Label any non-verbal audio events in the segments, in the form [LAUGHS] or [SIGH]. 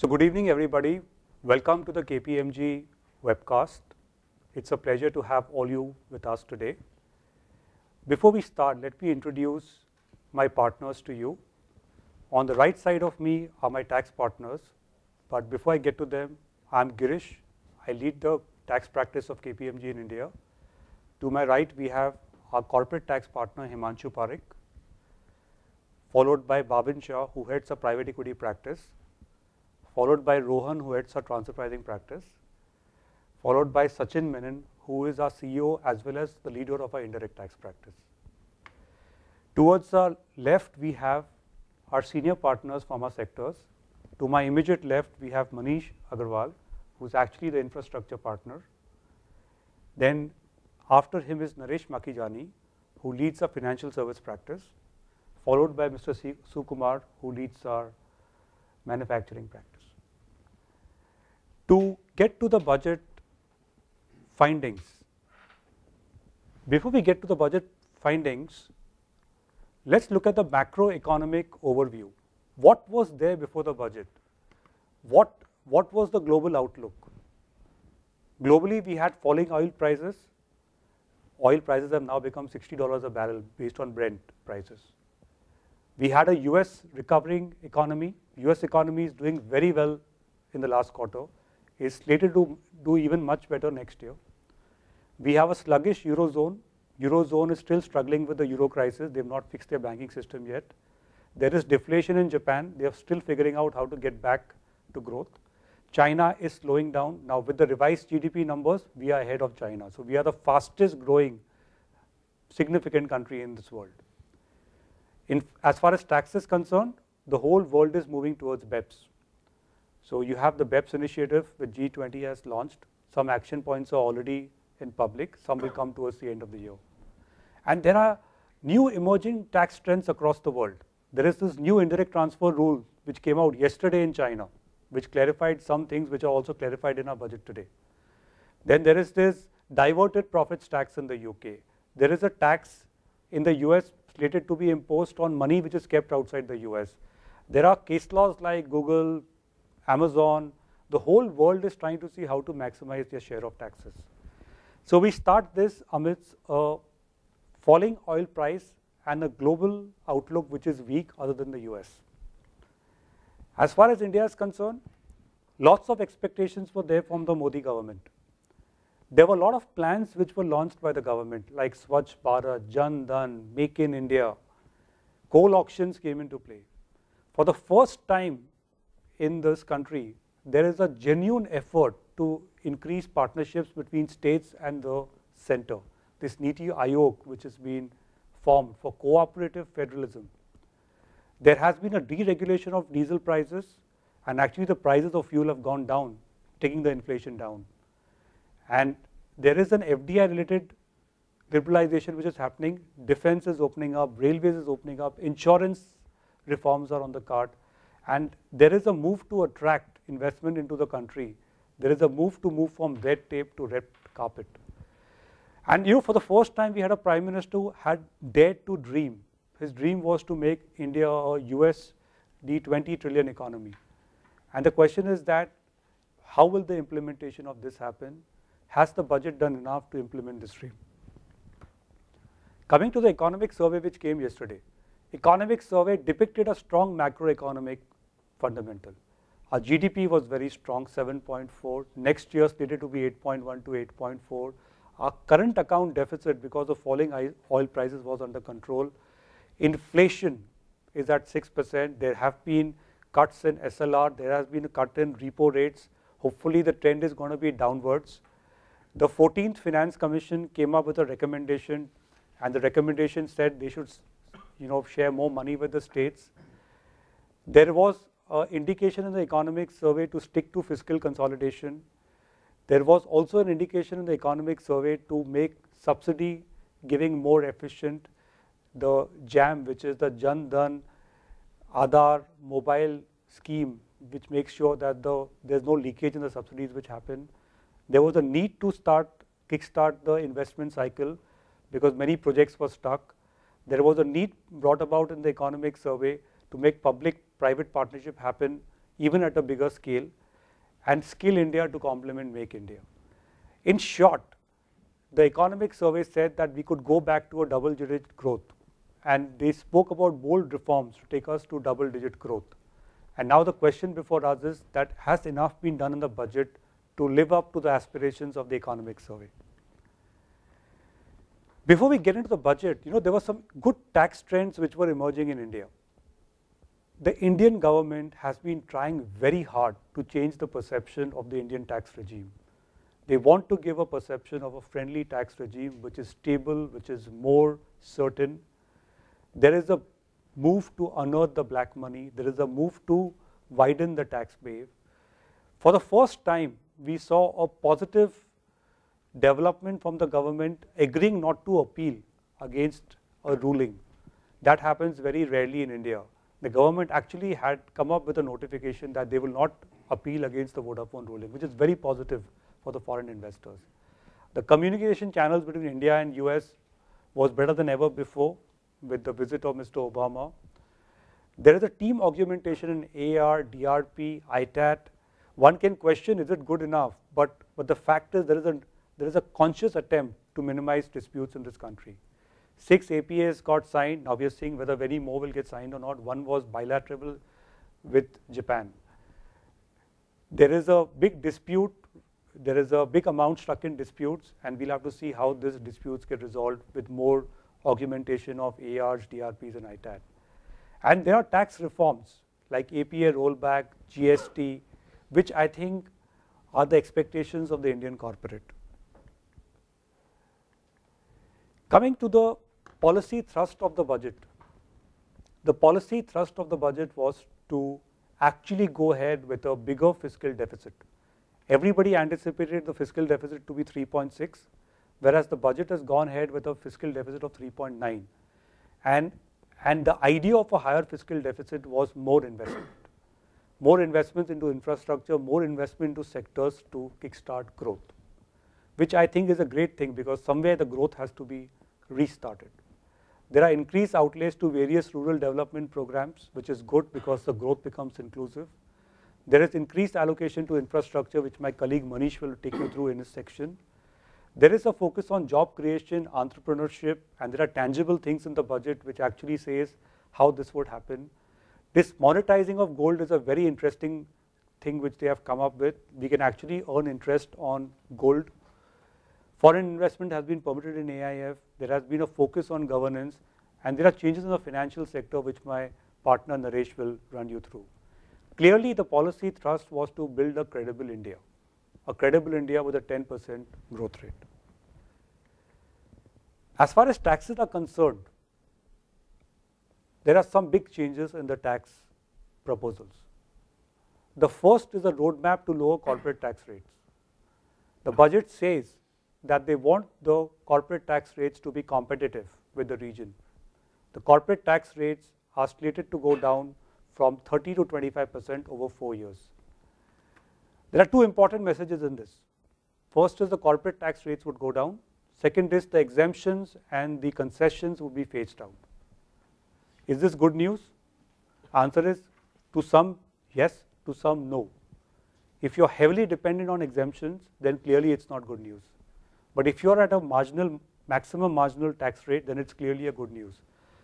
So good evening everybody. Welcome to the KPMG webcast. It's a pleasure to have all you with us today. Before we start, let me introduce my partners to you. On the right side of me are my tax partners, but before I get to them, I'm Girish. I lead the tax practice of KPMG in India. To my right, we have our corporate tax partner, Himanshu Parekh, followed by Babin Shah, who heads a private equity practice followed by Rohan who heads our transfer pricing practice, followed by Sachin Menon who is our CEO as well as the leader of our indirect tax practice. Towards our left, we have our senior partners from our sectors. To my immediate left, we have Manish Agarwal, who's actually the infrastructure partner. Then after him is Naresh Makijani, who leads our financial service practice, followed by Mr. Sukumar, who leads our manufacturing practice to get to the budget findings, before we get to the budget findings, let us look at the macroeconomic overview. What was there before the budget? What, what was the global outlook? Globally, we had falling oil prices. Oil prices have now become $60 a barrel based on Brent prices. We had a US recovering economy. US economy is doing very well in the last quarter is slated to do even much better next year. We have a sluggish Eurozone. Eurozone is still struggling with the Euro crisis. They have not fixed their banking system yet. There is deflation in Japan. They are still figuring out how to get back to growth. China is slowing down. Now, with the revised GDP numbers, we are ahead of China. So, we are the fastest growing significant country in this world. In, as far as tax is concerned, the whole world is moving towards BEPS. So you have the BEPS initiative that G20 has launched. Some action points are already in public. Some will come towards the end of the year. And there are new emerging tax trends across the world. There is this new indirect transfer rule which came out yesterday in China, which clarified some things which are also clarified in our budget today. Then there is this diverted profits tax in the UK. There is a tax in the US slated to be imposed on money which is kept outside the US. There are case laws like Google, Amazon, the whole world is trying to see how to maximize their share of taxes. So we start this amidst a falling oil price and a global outlook which is weak other than the US. As far as India is concerned, lots of expectations were there from the Modi government. There were a lot of plans which were launched by the government like Swachh Bharat, Jan Dhan, Make in India. Coal auctions came into play. For the first time, in this country, there is a genuine effort to increase partnerships between states and the center. This NITI Aayog, which has been formed for cooperative federalism. There has been a deregulation of diesel prices, and actually the prices of fuel have gone down, taking the inflation down. And there is an FDI-related liberalization which is happening. Defense is opening up, railways is opening up, insurance reforms are on the card. And there is a move to attract investment into the country. There is a move to move from red tape to red carpet. And you know, for the first time, we had a prime minister who had dared to dream. His dream was to make India a US the 20 trillion economy. And the question is that how will the implementation of this happen? Has the budget done enough to implement this dream? Coming to the economic survey which came yesterday, economic survey depicted a strong macroeconomic fundamental. Our GDP was very strong, 7.4. Next year slated to be 8.1 to 8.4. Our current account deficit because of falling oil prices was under control. Inflation is at 6%. There have been cuts in SLR. There has been a cut in repo rates. Hopefully the trend is going to be downwards. The 14th Finance Commission came up with a recommendation and the recommendation said they should you know, share more money with the states. There was uh, indication in the economic survey to stick to fiscal consolidation. There was also an indication in the economic survey to make subsidy giving more efficient. The JAM, which is the Jan Dhan Aadhaar mobile scheme, which makes sure that the, there's no leakage in the subsidies which happen. There was a need to start kickstart the investment cycle because many projects were stuck. There was a need brought about in the economic survey to make public-private partnership happen even at a bigger scale and Skill India to complement Make India. In short, the economic survey said that we could go back to a double-digit growth and they spoke about bold reforms to take us to double-digit growth. And now the question before us is that has enough been done in the budget to live up to the aspirations of the economic survey? Before we get into the budget, you know, there were some good tax trends which were emerging in India the Indian government has been trying very hard to change the perception of the Indian tax regime. They want to give a perception of a friendly tax regime which is stable, which is more certain. There is a move to unearth the black money, there is a move to widen the tax base. For the first time, we saw a positive development from the government agreeing not to appeal against a ruling. That happens very rarely in India the government actually had come up with a notification that they will not appeal against the Vodafone ruling, which is very positive for the foreign investors. The communication channels between India and US was better than ever before with the visit of Mr. Obama. There is a team augmentation in AR, DRP, ITAT. One can question is it good enough, but, but the fact is there is, a, there is a conscious attempt to minimize disputes in this country. Six APAs got signed. Now we are seeing whether any more will get signed or not. One was bilateral with Japan. There is a big dispute. There is a big amount stuck in disputes, and we'll have to see how these disputes get resolved with more augmentation of ARs, DRPs, and ITAT. And there are tax reforms like APA rollback, GST, which I think are the expectations of the Indian corporate. Coming to the policy thrust of the budget. The policy thrust of the budget was to actually go ahead with a bigger fiscal deficit. Everybody anticipated the fiscal deficit to be 3.6, whereas the budget has gone ahead with a fiscal deficit of 3.9. And, and the idea of a higher fiscal deficit was more investment. more investments into infrastructure, more investment into sectors to kickstart growth, which I think is a great thing because somewhere the growth has to be restarted. There are increased outlays to various rural development programs, which is good because the growth becomes inclusive. There is increased allocation to infrastructure, which my colleague Manish will take you through in his section. There is a focus on job creation, entrepreneurship, and there are tangible things in the budget which actually says how this would happen. This monetizing of gold is a very interesting thing which they have come up with. We can actually earn interest on gold Foreign investment has been permitted in AIF. There has been a focus on governance. And there are changes in the financial sector, which my partner Naresh will run you through. Clearly, the policy thrust was to build a credible India, a credible India with a 10% growth rate. As far as taxes are concerned, there are some big changes in the tax proposals. The first is a roadmap to lower corporate tax rates. The budget says that they want the corporate tax rates to be competitive with the region. The corporate tax rates are slated to go down from 30 to 25% over four years. There are two important messages in this. First is the corporate tax rates would go down. Second is the exemptions and the concessions would be phased out. Is this good news? Answer is to some yes, to some no. If you're heavily dependent on exemptions, then clearly it's not good news. But if you're at a marginal, maximum marginal tax rate, then it's clearly a good news.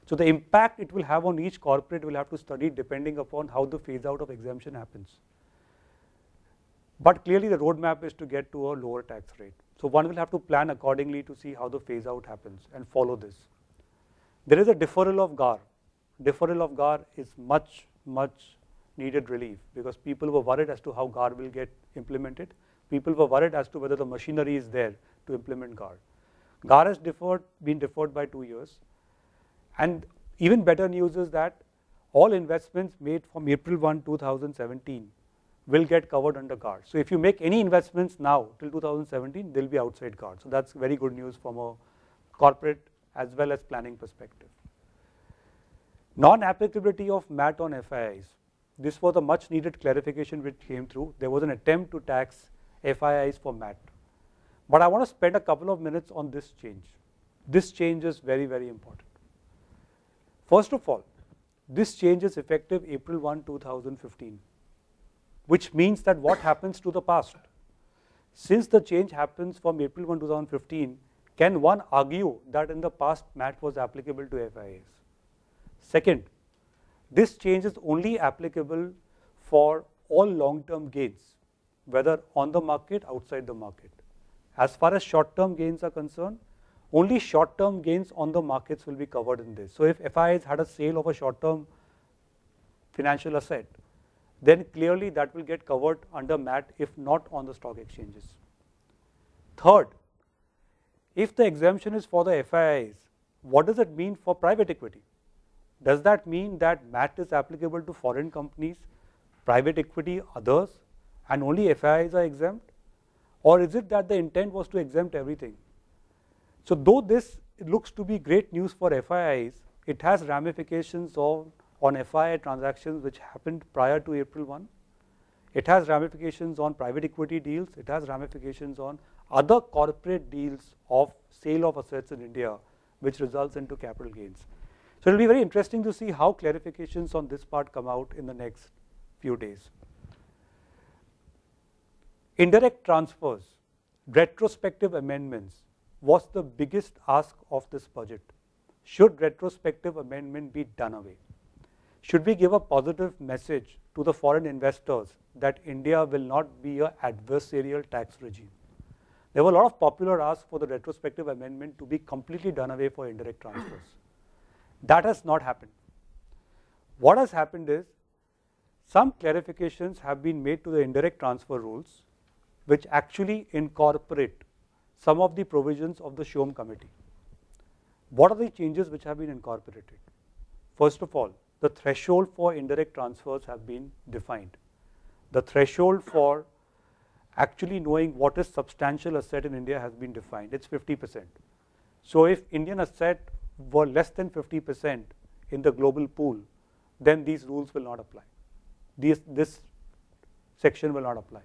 So the impact it will have on each corporate will have to study depending upon how the phase out of exemption happens. But clearly the roadmap is to get to a lower tax rate. So one will have to plan accordingly to see how the phase out happens and follow this. There is a deferral of GAR. Deferral of GAR is much, much needed relief because people were worried as to how GAR will get implemented. People were worried as to whether the machinery is there to implement GAR. GAR has deferred, been deferred by two years. And even better news is that all investments made from April 1, 2017 will get covered under GAR. So if you make any investments now till 2017, they'll be outside GAR. So that's very good news from a corporate as well as planning perspective. Non-applicability of MAT on FIIs. This was a much needed clarification which came through. There was an attempt to tax FIIs for MAT. But I want to spend a couple of minutes on this change. This change is very, very important. First of all, this change is effective April 1, 2015, which means that what happens to the past? Since the change happens from April 1, 2015, can one argue that in the past MAT was applicable to FIAs? Second, this change is only applicable for all long-term gains, whether on the market, outside the market. As far as short term gains are concerned, only short term gains on the markets will be covered in this. So if FIs had a sale of a short term financial asset, then clearly that will get covered under MAT if not on the stock exchanges. Third, if the exemption is for the FIs, what does it mean for private equity? Does that mean that MAT is applicable to foreign companies, private equity, others, and only FIs are exempt? Or is it that the intent was to exempt everything? So though this looks to be great news for FIIs, it has ramifications of, on FII transactions which happened prior to April 1. It has ramifications on private equity deals. It has ramifications on other corporate deals of sale of assets in India, which results into capital gains. So it will be very interesting to see how clarifications on this part come out in the next few days. Indirect transfers, retrospective amendments was the biggest ask of this budget. Should retrospective amendment be done away? Should we give a positive message to the foreign investors that India will not be an adversarial tax regime? There were a lot of popular asks for the retrospective amendment to be completely done away for indirect transfers. that has not happened. What has happened is some clarifications have been made to the indirect transfer rules which actually incorporate some of the provisions of the Shom committee. What are the changes which have been incorporated? First of all, the threshold for indirect transfers have been defined. The threshold for actually knowing what is substantial asset in India has been defined. It's 50%. So if Indian asset were less than 50% in the global pool, then these rules will not apply. These, this section will not apply.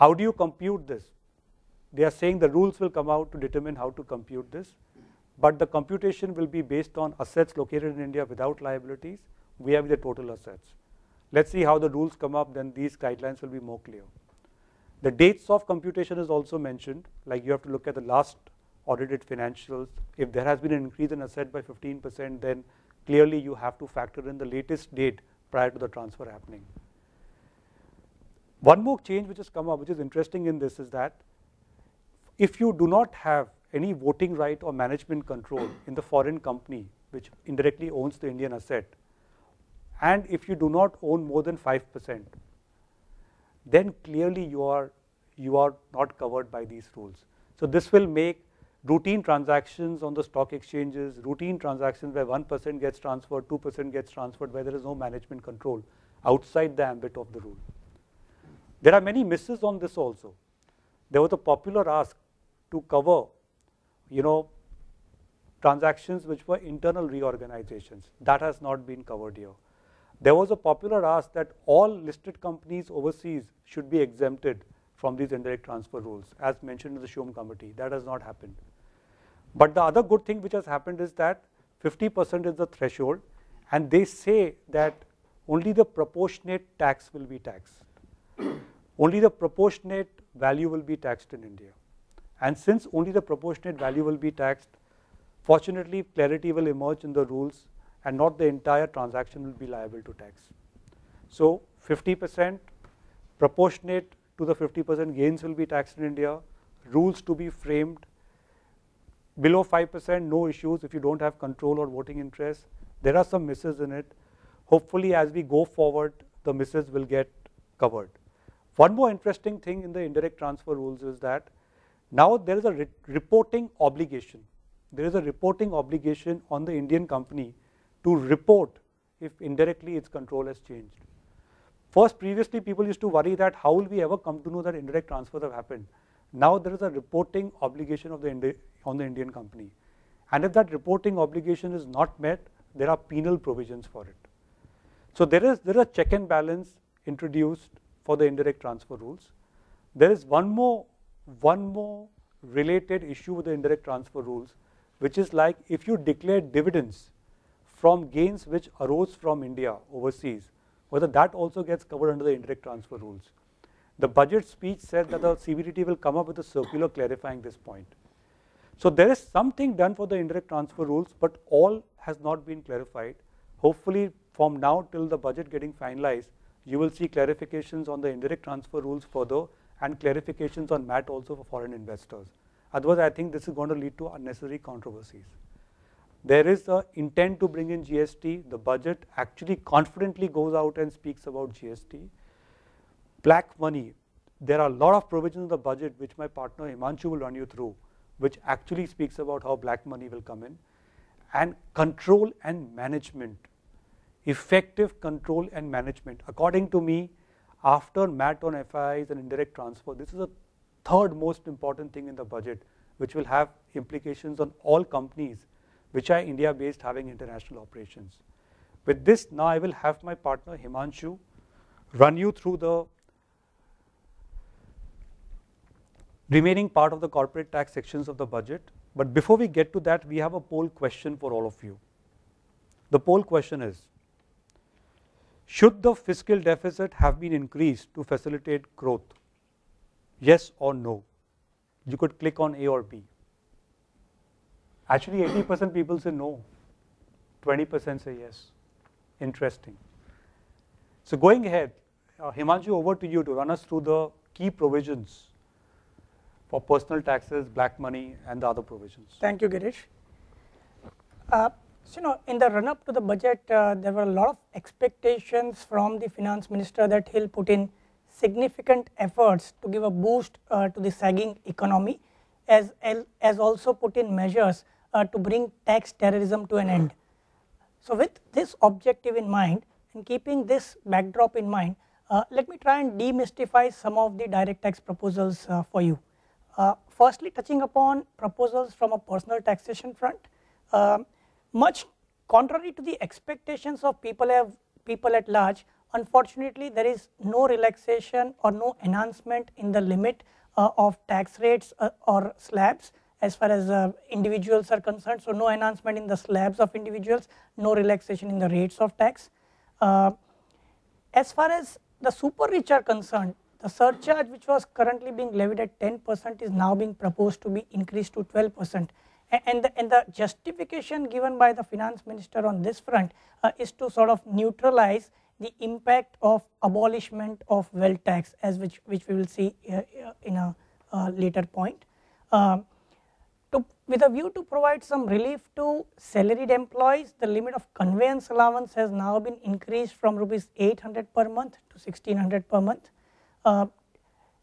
How do you compute this? They are saying the rules will come out to determine how to compute this, but the computation will be based on assets located in India without liabilities. We have the total assets. Let's see how the rules come up, then these guidelines will be more clear. The dates of computation is also mentioned, like you have to look at the last audited financials. If there has been an increase in asset by 15%, then clearly you have to factor in the latest date prior to the transfer happening. One more change which has come up, which is interesting in this, is that if you do not have any voting right or management control in the foreign company which indirectly owns the Indian asset, and if you do not own more than 5%, then clearly you are, you are not covered by these rules. So this will make routine transactions on the stock exchanges, routine transactions where 1% gets transferred, 2% gets transferred, where there is no management control outside the ambit of the rule. There are many misses on this also. There was a popular ask to cover, you know, transactions which were internal reorganizations. That has not been covered here. There was a popular ask that all listed companies overseas should be exempted from these indirect transfer rules, as mentioned in the Shum committee. That has not happened. But the other good thing which has happened is that 50% is the threshold, and they say that only the proportionate tax will be taxed only the proportionate value will be taxed in India. And since only the proportionate value will be taxed, fortunately clarity will emerge in the rules and not the entire transaction will be liable to tax. So 50% proportionate to the 50% gains will be taxed in India, rules to be framed, below 5% no issues if you don't have control or voting interest. There are some misses in it. Hopefully as we go forward the misses will get covered. One more interesting thing in the indirect transfer rules is that now there is a re reporting obligation. There is a reporting obligation on the Indian company to report if indirectly its control has changed. First, previously people used to worry that how will we ever come to know that indirect transfers have happened. Now there is a reporting obligation of the Indi on the Indian company. And if that reporting obligation is not met, there are penal provisions for it. So there is there is a check and balance introduced for the indirect transfer rules. There is one more, one more related issue with the indirect transfer rules, which is like if you declare dividends from gains which arose from India overseas, whether that also gets covered under the indirect transfer rules. The budget speech said that the CBDT will come up with a circular clarifying this point. So there is something done for the indirect transfer rules, but all has not been clarified. Hopefully from now till the budget getting finalized, you will see clarifications on the indirect transfer rules further and clarifications on MAT also for foreign investors. Otherwise, I think this is going to lead to unnecessary controversies. There is the intent to bring in GST. The budget actually confidently goes out and speaks about GST. Black money. There are a lot of provisions in the budget which my partner Imanchu will run you through, which actually speaks about how black money will come in. And control and management effective control and management. According to me, after MAT on FIs and indirect transfer, this is the third most important thing in the budget, which will have implications on all companies which are India based having international operations. With this, now I will have my partner Himanshu run you through the remaining part of the corporate tax sections of the budget. But before we get to that, we have a poll question for all of you. The poll question is should the fiscal deficit have been increased to facilitate growth? Yes or no? You could click on A or B. Actually, 80% people say no. 20% say yes. Interesting. So going ahead, uh, Himanshu, over to you to run us through the key provisions for personal taxes, black money, and the other provisions. Thank you, Girish. Uh, so, you know, in the run up to the budget, uh, there were a lot of expectations from the finance minister that he'll put in significant efforts to give a boost uh, to the sagging economy, as as also put in measures uh, to bring tax terrorism to an end. So, with this objective in mind and keeping this backdrop in mind, uh, let me try and demystify some of the direct tax proposals uh, for you. Uh, firstly, touching upon proposals from a personal taxation front. Um, much contrary to the expectations of people, have, people at large, unfortunately there is no relaxation or no enhancement in the limit uh, of tax rates uh, or slabs as far as uh, individuals are concerned. So, no enhancement in the slabs of individuals, no relaxation in the rates of tax. Uh, as far as the super rich are concerned, the surcharge which was currently being levied at 10 percent is now being proposed to be increased to 12 percent and the, and the justification given by the finance minister on this front uh, is to sort of neutralize the impact of abolishment of wealth tax as which, which we will see uh, uh in a uh, later point. Um, to, with a view to provide some relief to salaried employees, the limit of conveyance allowance has now been increased from rupees 800 per month to 1600 per month. Uh,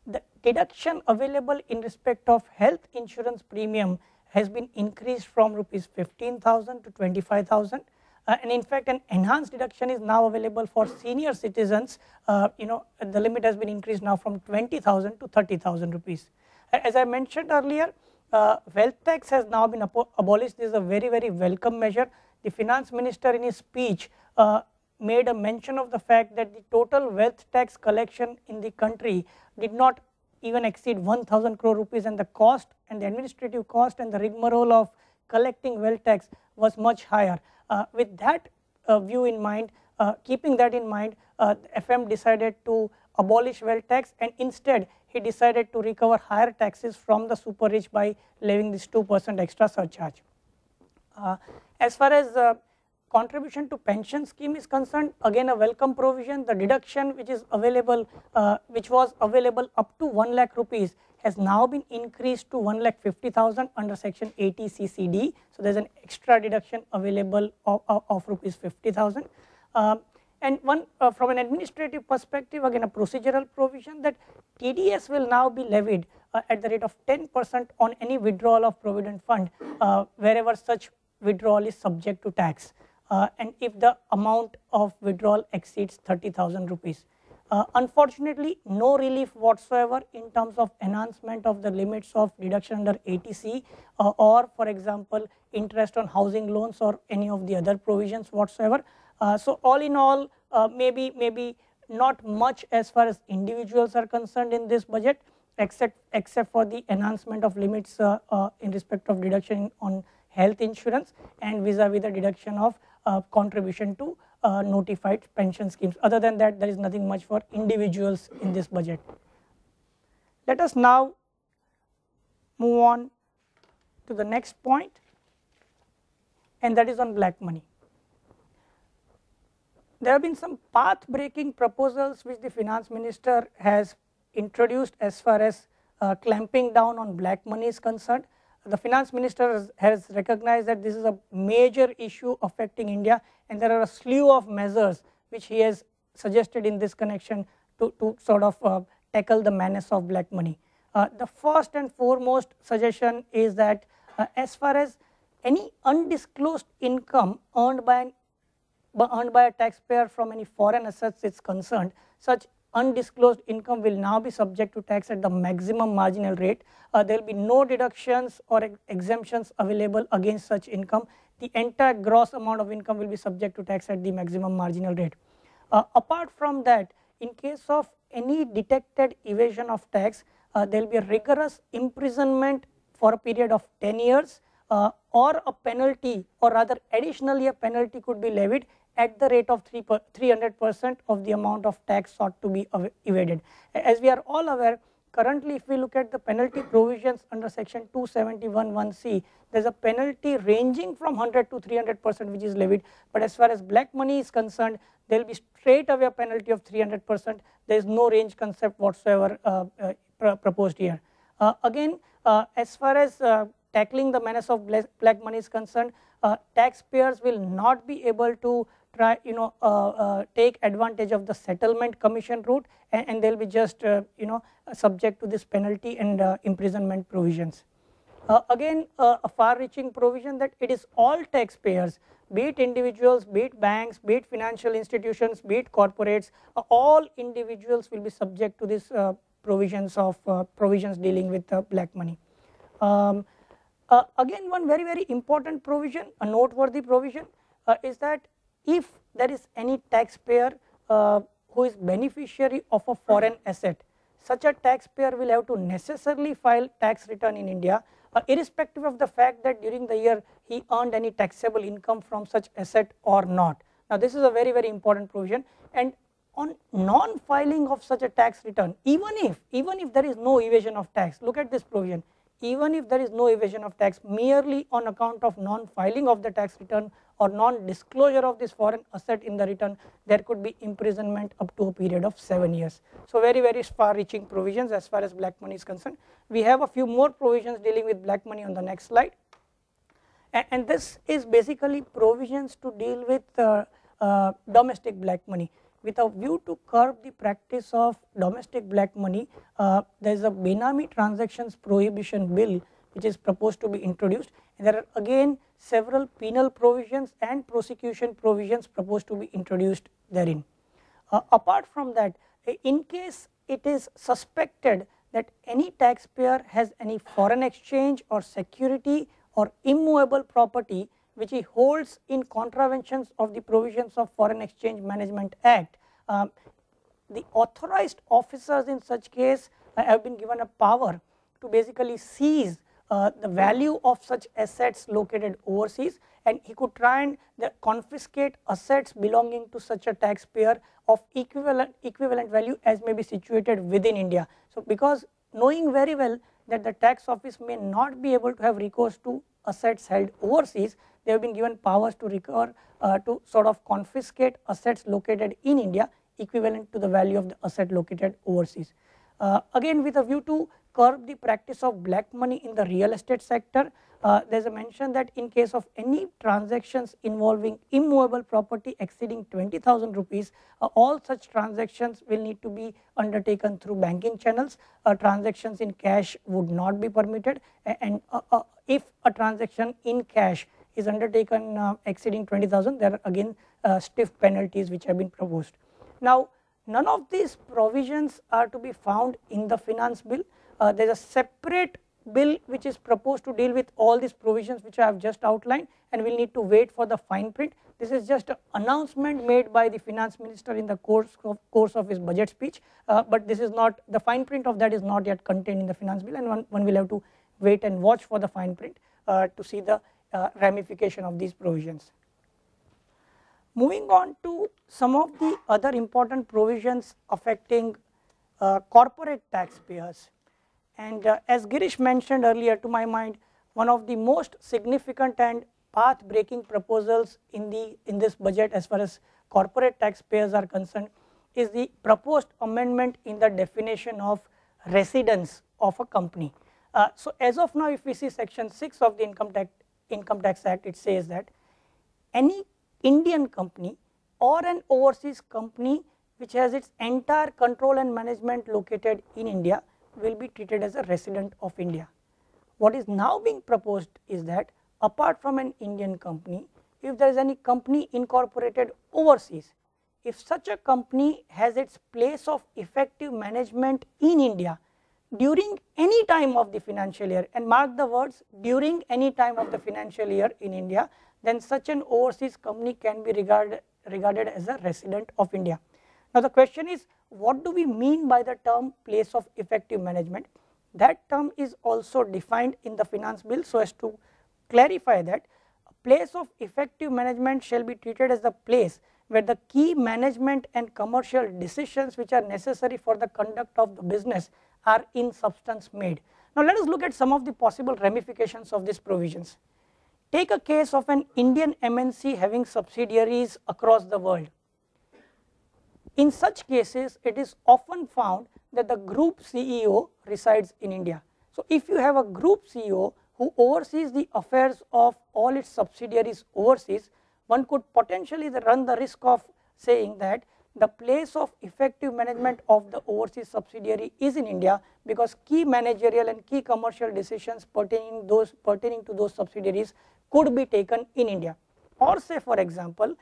the deduction available in respect of health insurance premium has been increased from rupees 15,000 to 25,000 uh, and in fact an enhanced deduction is now available for senior citizens uh, you know the limit has been increased now from 20,000 to 30,000 rupees. As I mentioned earlier uh, wealth tax has now been abolished this is a very very welcome measure. The finance minister in his speech uh, made a mention of the fact that the total wealth tax collection in the country did not even exceed 1000 crore rupees and the cost and the administrative cost and the rigmarole of collecting wealth tax was much higher. Uh, with that uh, view in mind, uh, keeping that in mind, uh, FM decided to abolish wealth tax and instead he decided to recover higher taxes from the super rich by levying this 2% extra surcharge. Uh, as far as uh, contribution to pension scheme is concerned again a welcome provision the deduction which is available uh, which was available up to 1 lakh rupees has now been increased to 1 lakh 50,000 under section 80 CCD. So, there is an extra deduction available of, of, of rupees 50,000. Um, and one uh, from an administrative perspective again a procedural provision that TDS will now be levied uh, at the rate of 10 percent on any withdrawal of provident fund uh, wherever such withdrawal is subject to tax uh, and if the amount of withdrawal exceeds 30,000 rupees. Uh, unfortunately, no relief whatsoever in terms of enhancement of the limits of deduction under ATC uh, or for example interest on housing loans or any of the other provisions whatsoever. Uh, so all in all uh, maybe, maybe not much as far as individuals are concerned in this budget except, except for the enhancement of limits uh, in respect of deduction on health insurance and vis-a-vis -vis the deduction of contribution to uh, notified pension schemes. Other than that, there is nothing much for individuals in this budget. Let us now move on to the next point and that is on black money. There have been some path breaking proposals which the finance minister has introduced as far as uh, clamping down on black money is concerned the finance minister has recognized that this is a major issue affecting India and there are a slew of measures which he has suggested in this connection to, to sort of uh, tackle the menace of black money. Uh, the first and foremost suggestion is that uh, as far as any undisclosed income earned by, an, earned by a taxpayer from any foreign assets is concerned, such undisclosed income will now be subject to tax at the maximum marginal rate. Uh, there will be no deductions or ex exemptions available against such income. The entire gross amount of income will be subject to tax at the maximum marginal rate. Uh, apart from that, in case of any detected evasion of tax, uh, there will be a rigorous imprisonment for a period of 10 years uh, or a penalty or rather additionally a penalty could be levied at the rate of 300% of the amount of tax sought to be evaded. As we are all aware, currently if we look at the penalty provisions under section 271.1c, there is a penalty ranging from 100 to 300% which is levied. But as far as black money is concerned, there will be straight away a penalty of 300%. There is no range concept whatsoever uh, uh, pr proposed here. Uh, again, uh, as far as uh, tackling the menace of black money is concerned, uh, taxpayers will not be able to try you know uh, uh, take advantage of the settlement commission route and, and they'll be just uh, you know subject to this penalty and uh, imprisonment provisions uh, again uh, a far reaching provision that it is all taxpayers be it individuals be it banks be it financial institutions be it corporates all individuals will be subject to this provisions of provisions dealing with black money um, again one very very important provision a noteworthy provision is that if there is any taxpayer uh, who is beneficiary of a foreign asset, such a taxpayer will have to necessarily file tax return in India uh, irrespective of the fact that during the year he earned any taxable income from such asset or not. Now this is a very very important provision and on non filing of such a tax return even if even if there is no evasion of tax look at this provision even if there is no evasion of tax merely on account of non filing of the tax return or non-disclosure of this foreign asset in the return, there could be imprisonment up to a period of 7 years. So, very very far reaching provisions as far as black money is concerned. We have a few more provisions dealing with black money on the next slide. And, this is basically provisions to deal with uh, uh, domestic black money with a view to curb the practice of domestic black money, uh, there is a Benami transactions prohibition bill which is proposed to be introduced and there are again several penal provisions and prosecution provisions proposed to be introduced therein. Uh, apart from that uh, in case it is suspected that any taxpayer has any foreign exchange or security or immovable property which he holds in contraventions of the provisions of Foreign Exchange Management Act. Um, the authorized officers in such case uh, have been given a power to basically seize uh, the value of such assets located overseas and he could try and uh, confiscate assets belonging to such a taxpayer of equivalent, equivalent value as may be situated within India. So, because knowing very well that the tax office may not be able to have recourse to assets held overseas, they have been given powers to recover uh, to sort of confiscate assets located in India equivalent to the value of the asset located overseas. Uh, again with a view to curb the practice of black money in the real estate sector. Uh, there is a mention that in case of any transactions involving immovable property exceeding 20,000 rupees, uh, all such transactions will need to be undertaken through banking channels. Uh, transactions in cash would not be permitted and uh, uh, if a transaction in cash is undertaken uh, exceeding 20,000, there are again stiff penalties which have been proposed. Now, none of these provisions are to be found in the finance bill uh, there is a separate bill which is proposed to deal with all these provisions which I have just outlined and we will need to wait for the fine print. This is just an announcement made by the finance minister in the course of, course of his budget speech, uh, but this is not, the fine print of that is not yet contained in the finance bill and one, one will have to wait and watch for the fine print uh, to see the uh, ramification of these provisions. Moving on to some of the other important provisions affecting uh, corporate taxpayers. And uh, as Girish mentioned earlier, to my mind, one of the most significant and path-breaking proposals in, the, in this budget as far as corporate taxpayers are concerned is the proposed amendment in the definition of residence of a company. Uh, so, as of now if we see section 6 of the income tax, income tax act it says that any Indian company or an overseas company which has its entire control and management located in India will be treated as a resident of India. What is now being proposed is that apart from an Indian company, if there is any company incorporated overseas, if such a company has its place of effective management in India during any time of the financial year and mark the words during any time of the financial year in India, then such an overseas company can be regard, regarded as a resident of India. Now, the question is what do we mean by the term place of effective management? That term is also defined in the finance bill so as to clarify that place of effective management shall be treated as the place where the key management and commercial decisions which are necessary for the conduct of the business are in substance made. Now, let us look at some of the possible ramifications of these provisions. Take a case of an Indian MNC having subsidiaries across the world. In such cases, it is often found that the group CEO resides in India. So, if you have a group CEO who oversees the affairs of all its subsidiaries overseas, one could potentially run the risk of saying that the place of effective management of the overseas subsidiary is in India because key managerial and key commercial decisions pertaining those pertaining to those subsidiaries could be taken in India. Or say for example,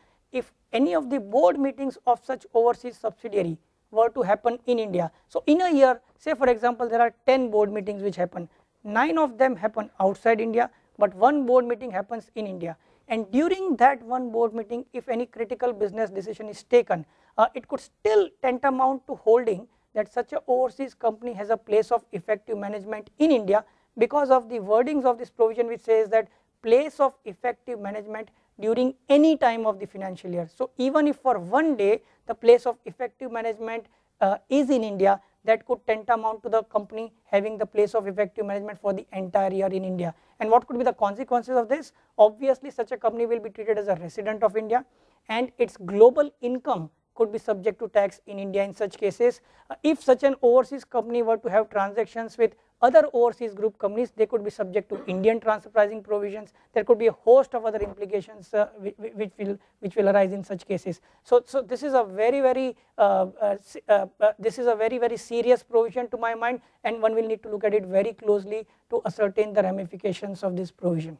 if any of the board meetings of such overseas subsidiary were to happen in India. So, in a year say for example, there are 10 board meetings which happen, 9 of them happen outside India, but one board meeting happens in India and during that one board meeting if any critical business decision is taken, uh, it could still tantamount to holding that such a overseas company has a place of effective management in India because of the wordings of this provision which says that place of effective management during any time of the financial year. So, even if for one day the place of effective management uh, is in India that could tantamount to the company having the place of effective management for the entire year in India. And what could be the consequences of this? Obviously, such a company will be treated as a resident of India and its global income could be subject to tax in India in such cases. Uh, if such an overseas company were to have transactions with other overseas group companies, they could be subject to Indian transfer pricing provisions. There could be a host of other implications uh, which, will, which will arise in such cases. So, so this is a very, very, uh uh, uh, uh, this is a very, very serious provision to my mind and one will need to look at it very closely to ascertain the ramifications of this provision.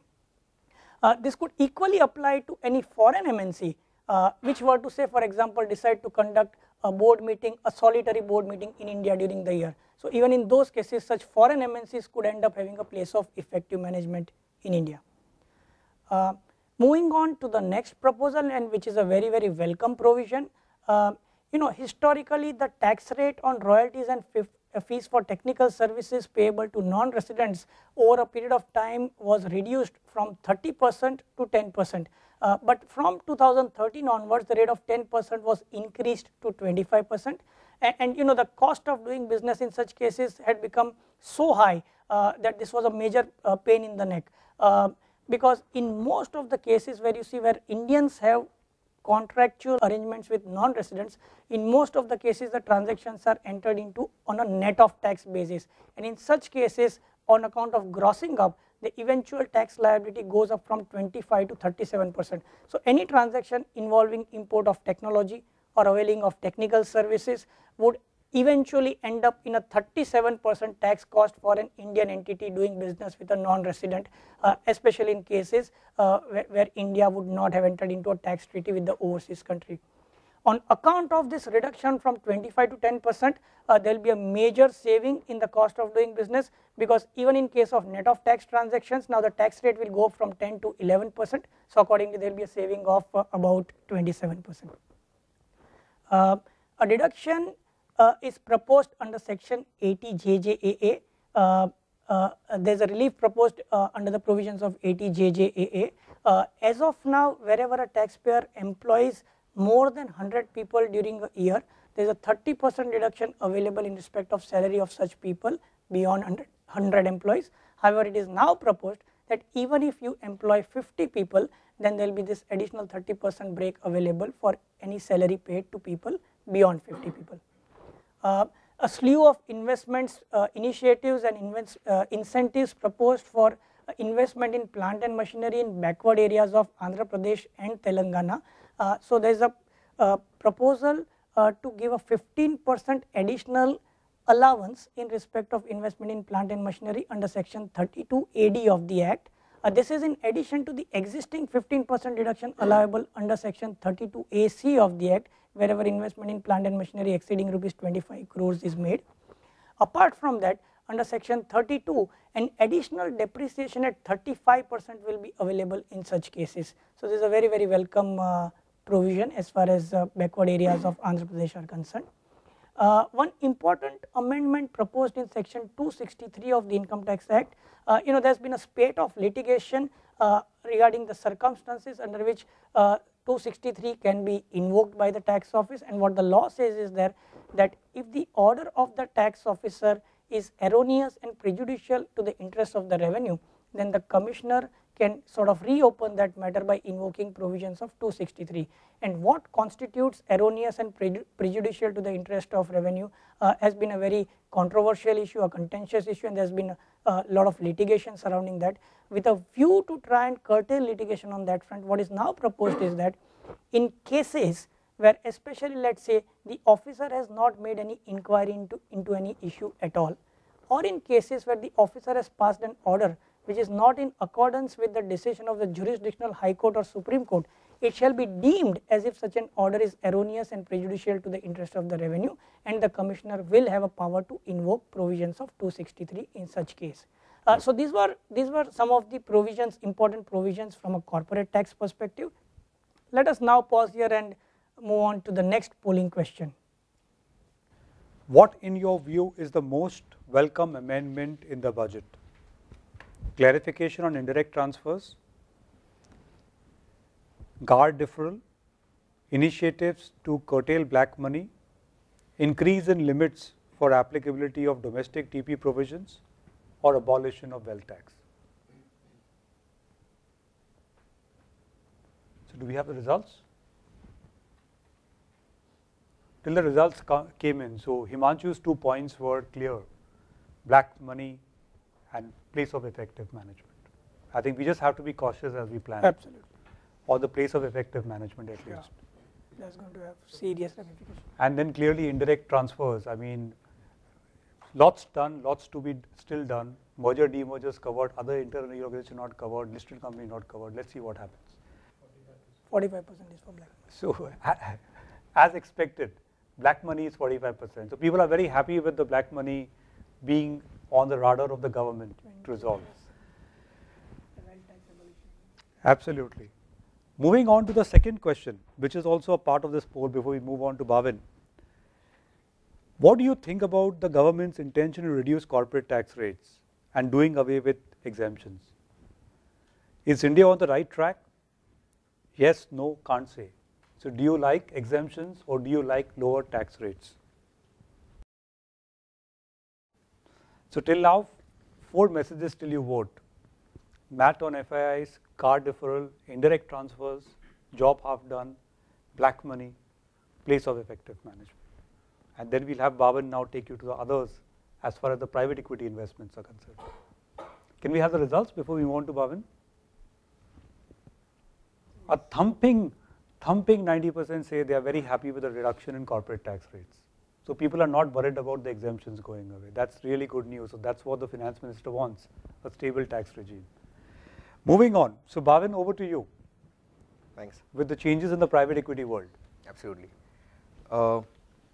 Uh, this could equally apply to any foreign MNC which were to say for example decide to conduct a board meeting, a solitary board meeting in India during the year. So even in those cases, such foreign MNCs could end up having a place of effective management in India. Uh, moving on to the next proposal and which is a very, very welcome provision. Uh, you know, historically the tax rate on royalties and uh, fees for technical services payable to non-residents over a period of time was reduced from 30% to 10%. Uh, but from 2013 onwards, the rate of 10% was increased to 25%. And, and, you know, the cost of doing business in such cases had become so high uh, that this was a major uh, pain in the neck. Uh, because in most of the cases where you see where Indians have contractual arrangements with non-residents, in most of the cases the transactions are entered into on a net of tax basis. And in such cases, on account of grossing up, the eventual tax liability goes up from 25 to 37 percent. So, any transaction involving import of technology or availing of technical services would eventually end up in a 37 percent tax cost for an Indian entity doing business with a non-resident, uh, especially in cases uh, where, where India would not have entered into a tax treaty with the overseas country. On account of this reduction from 25 to 10 percent, uh, there will be a major saving in the cost of doing business because even in case of net of tax transactions, now the tax rate will go from 10 to 11 percent. So, accordingly there will be a saving of uh, about 27 percent. Uh, a deduction uh, is proposed under section 80 JJAA. Uh, uh, there is a relief proposed under the provisions of 80 JJAA. as of now, wherever a taxpayer employs more than 100 people during a year, there is a 30% reduction available in respect of salary of such people beyond 100, 100 employees. However, it is now proposed that even if you employ 50 people, then there will be this additional 30% break available for any salary paid to people beyond 50 people. Uh, a slew of investments, uh, initiatives and invest, uh, incentives proposed for uh, investment in plant and machinery in backward areas of Andhra Pradesh and Telangana uh, so there is a uh, proposal uh, to give a 15 percent additional allowance in respect of investment in plant and machinery under section 32 AD of the act. Uh, this is in addition to the existing 15% deduction allowable under section 32 AC of the act wherever investment in plant and machinery exceeding rupees 25 crores is made. Apart from that under section 32 an additional depreciation at 35% will be available in such cases. So, this is a very very welcome uh, provision as far as uh, backward areas of Andhra Pradesh are concerned. Uh, one important amendment proposed in section 263 of the Income Tax Act, uh, you know there has been a spate of litigation uh, regarding the circumstances under which uh, 263 can be invoked by the tax office and what the law says is there that if the order of the tax officer is erroneous and prejudicial to the interest of the revenue, then the commissioner can sort of reopen that matter by invoking provisions of 263 and what constitutes erroneous and prejudicial to the interest of revenue uh, has been a very controversial issue a contentious issue and there has been a, uh, a, lot of litigation surrounding that with a view to try and curtail litigation on that front what is now proposed is that in cases where especially let us say the officer has not made any inquiry into, into any issue at all or in cases where the officer has passed an order which is not in accordance with the decision of the jurisdictional high court or supreme court it shall be deemed as if such an order is erroneous and prejudicial to the interest of the revenue and the commissioner will have a power to invoke provisions of 263 in such case. Uh, so, these were these were some of the provisions important provisions from a corporate tax perspective. Let us now pause here and move on to the next polling question. What in your view is the most welcome amendment in the budget? clarification on indirect transfers, guard deferral, initiatives to curtail black money, increase in limits for applicability of domestic TP provisions, or abolition of wealth tax. So do we have the results? Till the results came in, so Himanshu's two points were clear. Black money and place of effective management. I think we just have to be cautious as we plan. Absolutely. Or the place of effective management at yeah. least. That's going to have serious ramifications. And then clearly indirect transfers. I mean, lots done, lots to be still done. Merger, demergers covered, other internal reorganization not covered, listed company not covered. Let's see what happens. 45% is for black. So, [LAUGHS] as expected, black money is 45%. So people are very happy with the black money being on the radar of the government to resolve. Absolutely. Moving on to the second question, which is also a part of this poll before we move on to Bhavin. What do you think about the government's intention to reduce corporate tax rates and doing away with exemptions? Is India on the right track? Yes, no, can't say. So do you like exemptions or do you like lower tax rates? So till now, four messages till you vote. MAT on FIIs, car deferral, indirect transfers, job half done, black money, place of effective management. And then we'll have Baban now take you to the others as far as the private equity investments are concerned. Can we have the results before we move on to Baban? A thumping, thumping 90% say they are very happy with the reduction in corporate tax rates. So people are not worried about the exemptions going away. That's really good news. So that's what the finance minister wants, a stable tax regime. Moving on. So Bhavin, over to you. Thanks. With the changes in the private equity world. Absolutely. Uh,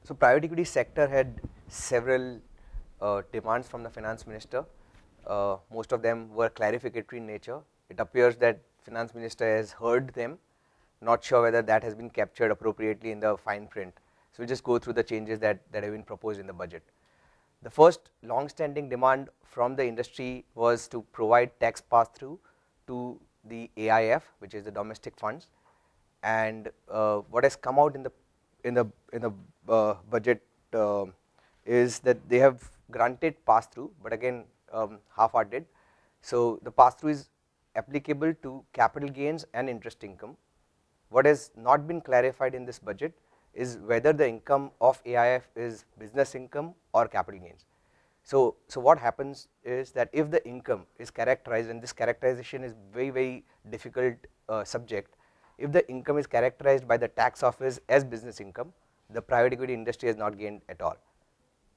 so private equity sector had several uh, demands from the finance minister. Uh, most of them were clarificatory in nature. It appears that finance minister has heard them. Not sure whether that has been captured appropriately in the fine print. So, we just go through the changes that, that have been proposed in the budget. The first long standing demand from the industry was to provide tax pass through to the AIF which is the domestic funds and uh, what has come out in the in the in the uh, budget uh, is that they have granted pass through but again um, half hearted so the pass through is applicable to capital gains and interest income what has not been clarified in this budget is whether the income of AIF is business income or capital gains. So, so what happens is that if the income is characterized and this characterization is very very difficult uh, subject, if the income is characterized by the tax office as business income, the private equity industry has not gained at all.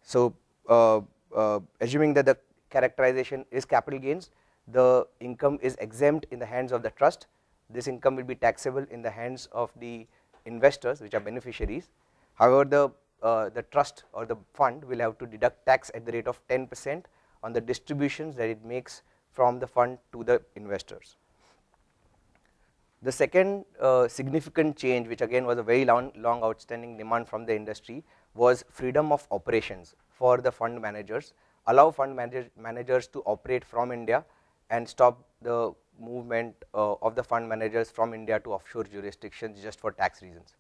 So, uh, uh, assuming that the characterization is capital gains, the income is exempt in the hands of the trust, this income will be taxable in the hands of the investors which are beneficiaries. However, the, uh, the trust or the fund will have to deduct tax at the rate of 10 percent on the distributions that it makes from the fund to the investors. The second uh, significant change which again was a very long, long outstanding demand from the industry was freedom of operations for the fund managers, allow fund manage managers to operate from India and stop the movement uh, of the fund managers from India to offshore jurisdictions just for tax reasons.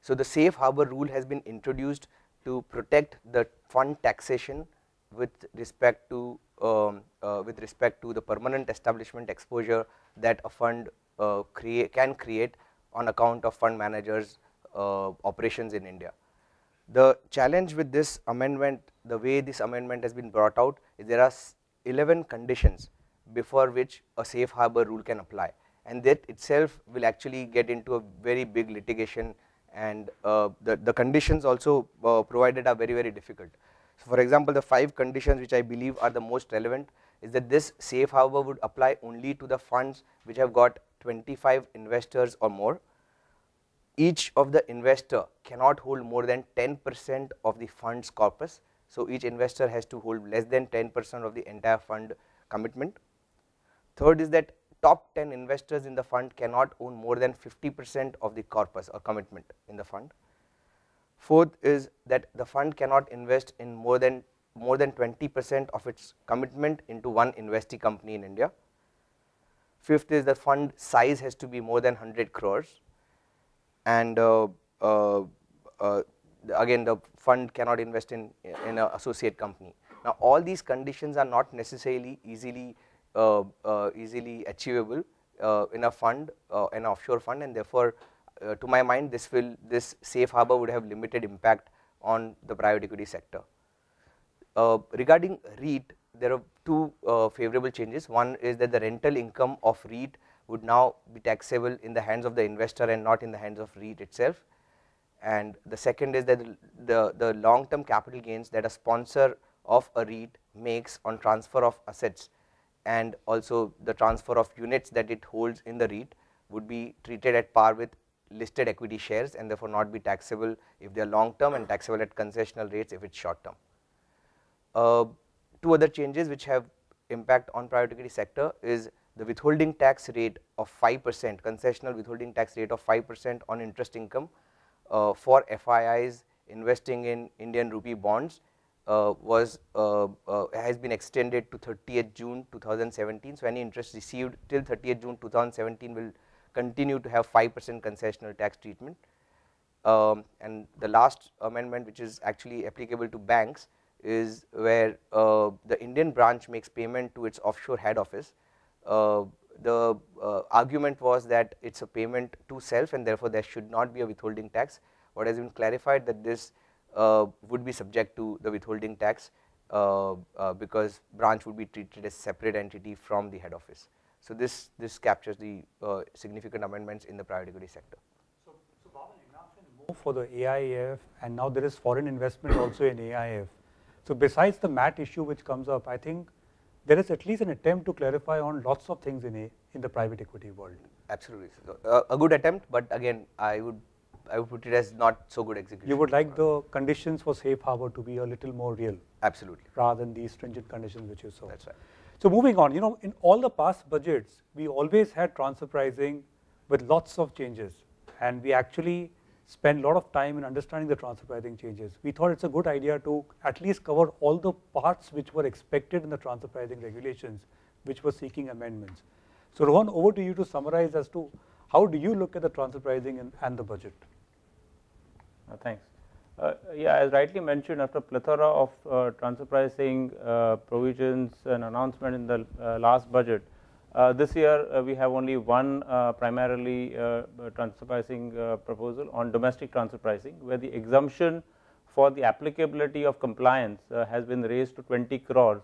So, the safe harbor rule has been introduced to protect the fund taxation with respect to um, uh, with respect to the permanent establishment exposure that a fund uh, create can create on account of fund managers uh, operations in India. The challenge with this amendment the way this amendment has been brought out is there are 11 conditions before which a safe harbor rule can apply and that itself will actually get into a very big litigation and uh, the, the conditions also uh, provided are very very difficult. So, for example, the 5 conditions which I believe are the most relevant is that this safe harbor would apply only to the funds which have got 25 investors or more. Each of the investor cannot hold more than 10 percent of the fund's corpus. So, each investor has to hold less than 10 percent of the entire fund commitment Third is that top 10 investors in the fund cannot own more than 50 percent of the corpus or commitment in the fund. Fourth is that the fund cannot invest in more than more than 20 percent of its commitment into one investee company in India. Fifth is the fund size has to be more than 100 crores and uh, uh, uh, again the fund cannot invest in, in an associate company. Now, all these conditions are not necessarily easily uh, uh, easily achievable uh, in a fund, an offshore fund and therefore, to my mind this will this safe harbor would have limited impact on the private equity sector. regarding REIT, there are two favorable changes. One is that the rental income of REIT would now be taxable in the hands of the investor and not in the hands of REIT itself. And the second is that the, the, the long term capital gains that a sponsor of a REIT makes on transfer of assets and also the transfer of units that it holds in the REIT would be treated at par with listed equity shares and therefore not be taxable if they are long term and taxable at concessional rates if it is short term. Uh, two other changes which have impact on private equity sector is the withholding tax rate of 5 percent concessional withholding tax rate of 5 percent on interest income uh, for FIIs investing in Indian rupee bonds uh, was uh, uh, has been extended to 30th June 2017. So, any interest received till 30th June 2017 will continue to have 5 percent concessional tax treatment. Um, and the last amendment which is actually applicable to banks is where uh, the Indian branch makes payment to its offshore head office. Uh, the uh, argument was that it is a payment to self and therefore, there should not be a withholding tax. What has been clarified that this uh, would be subject to the withholding tax uh, uh, because branch would be treated as separate entity from the head office. So, this, this captures the significant amendments in the private equity sector for the AIF and now there is foreign investment [COUGHS] also in AIF. So besides the MAT issue which comes up, I think there is at least an attempt to clarify on lots of things in, a, in the private equity world. Absolutely. So, uh, a good attempt, but again, I would I would put it as not so good execution. You would like the conditions for safe harbor to be a little more real. Absolutely. Rather than these stringent conditions which you saw. That's right. So moving on, you know, in all the past budgets, we always had transfer pricing with lots of changes. And we actually spent a lot of time in understanding the transfer pricing changes. We thought it's a good idea to at least cover all the parts which were expected in the transfer pricing regulations, which were seeking amendments. So Rohan, over to you to summarize as to how do you look at the transfer pricing and, and the budget? Uh, thanks. Uh, yeah, as rightly mentioned, after plethora of uh, transfer pricing uh, provisions and announcement in the uh, last budget, uh, this year we have only one primarily transfer pricing proposal on domestic transfer pricing, where the exemption for the applicability of compliance has been raised to 20 crores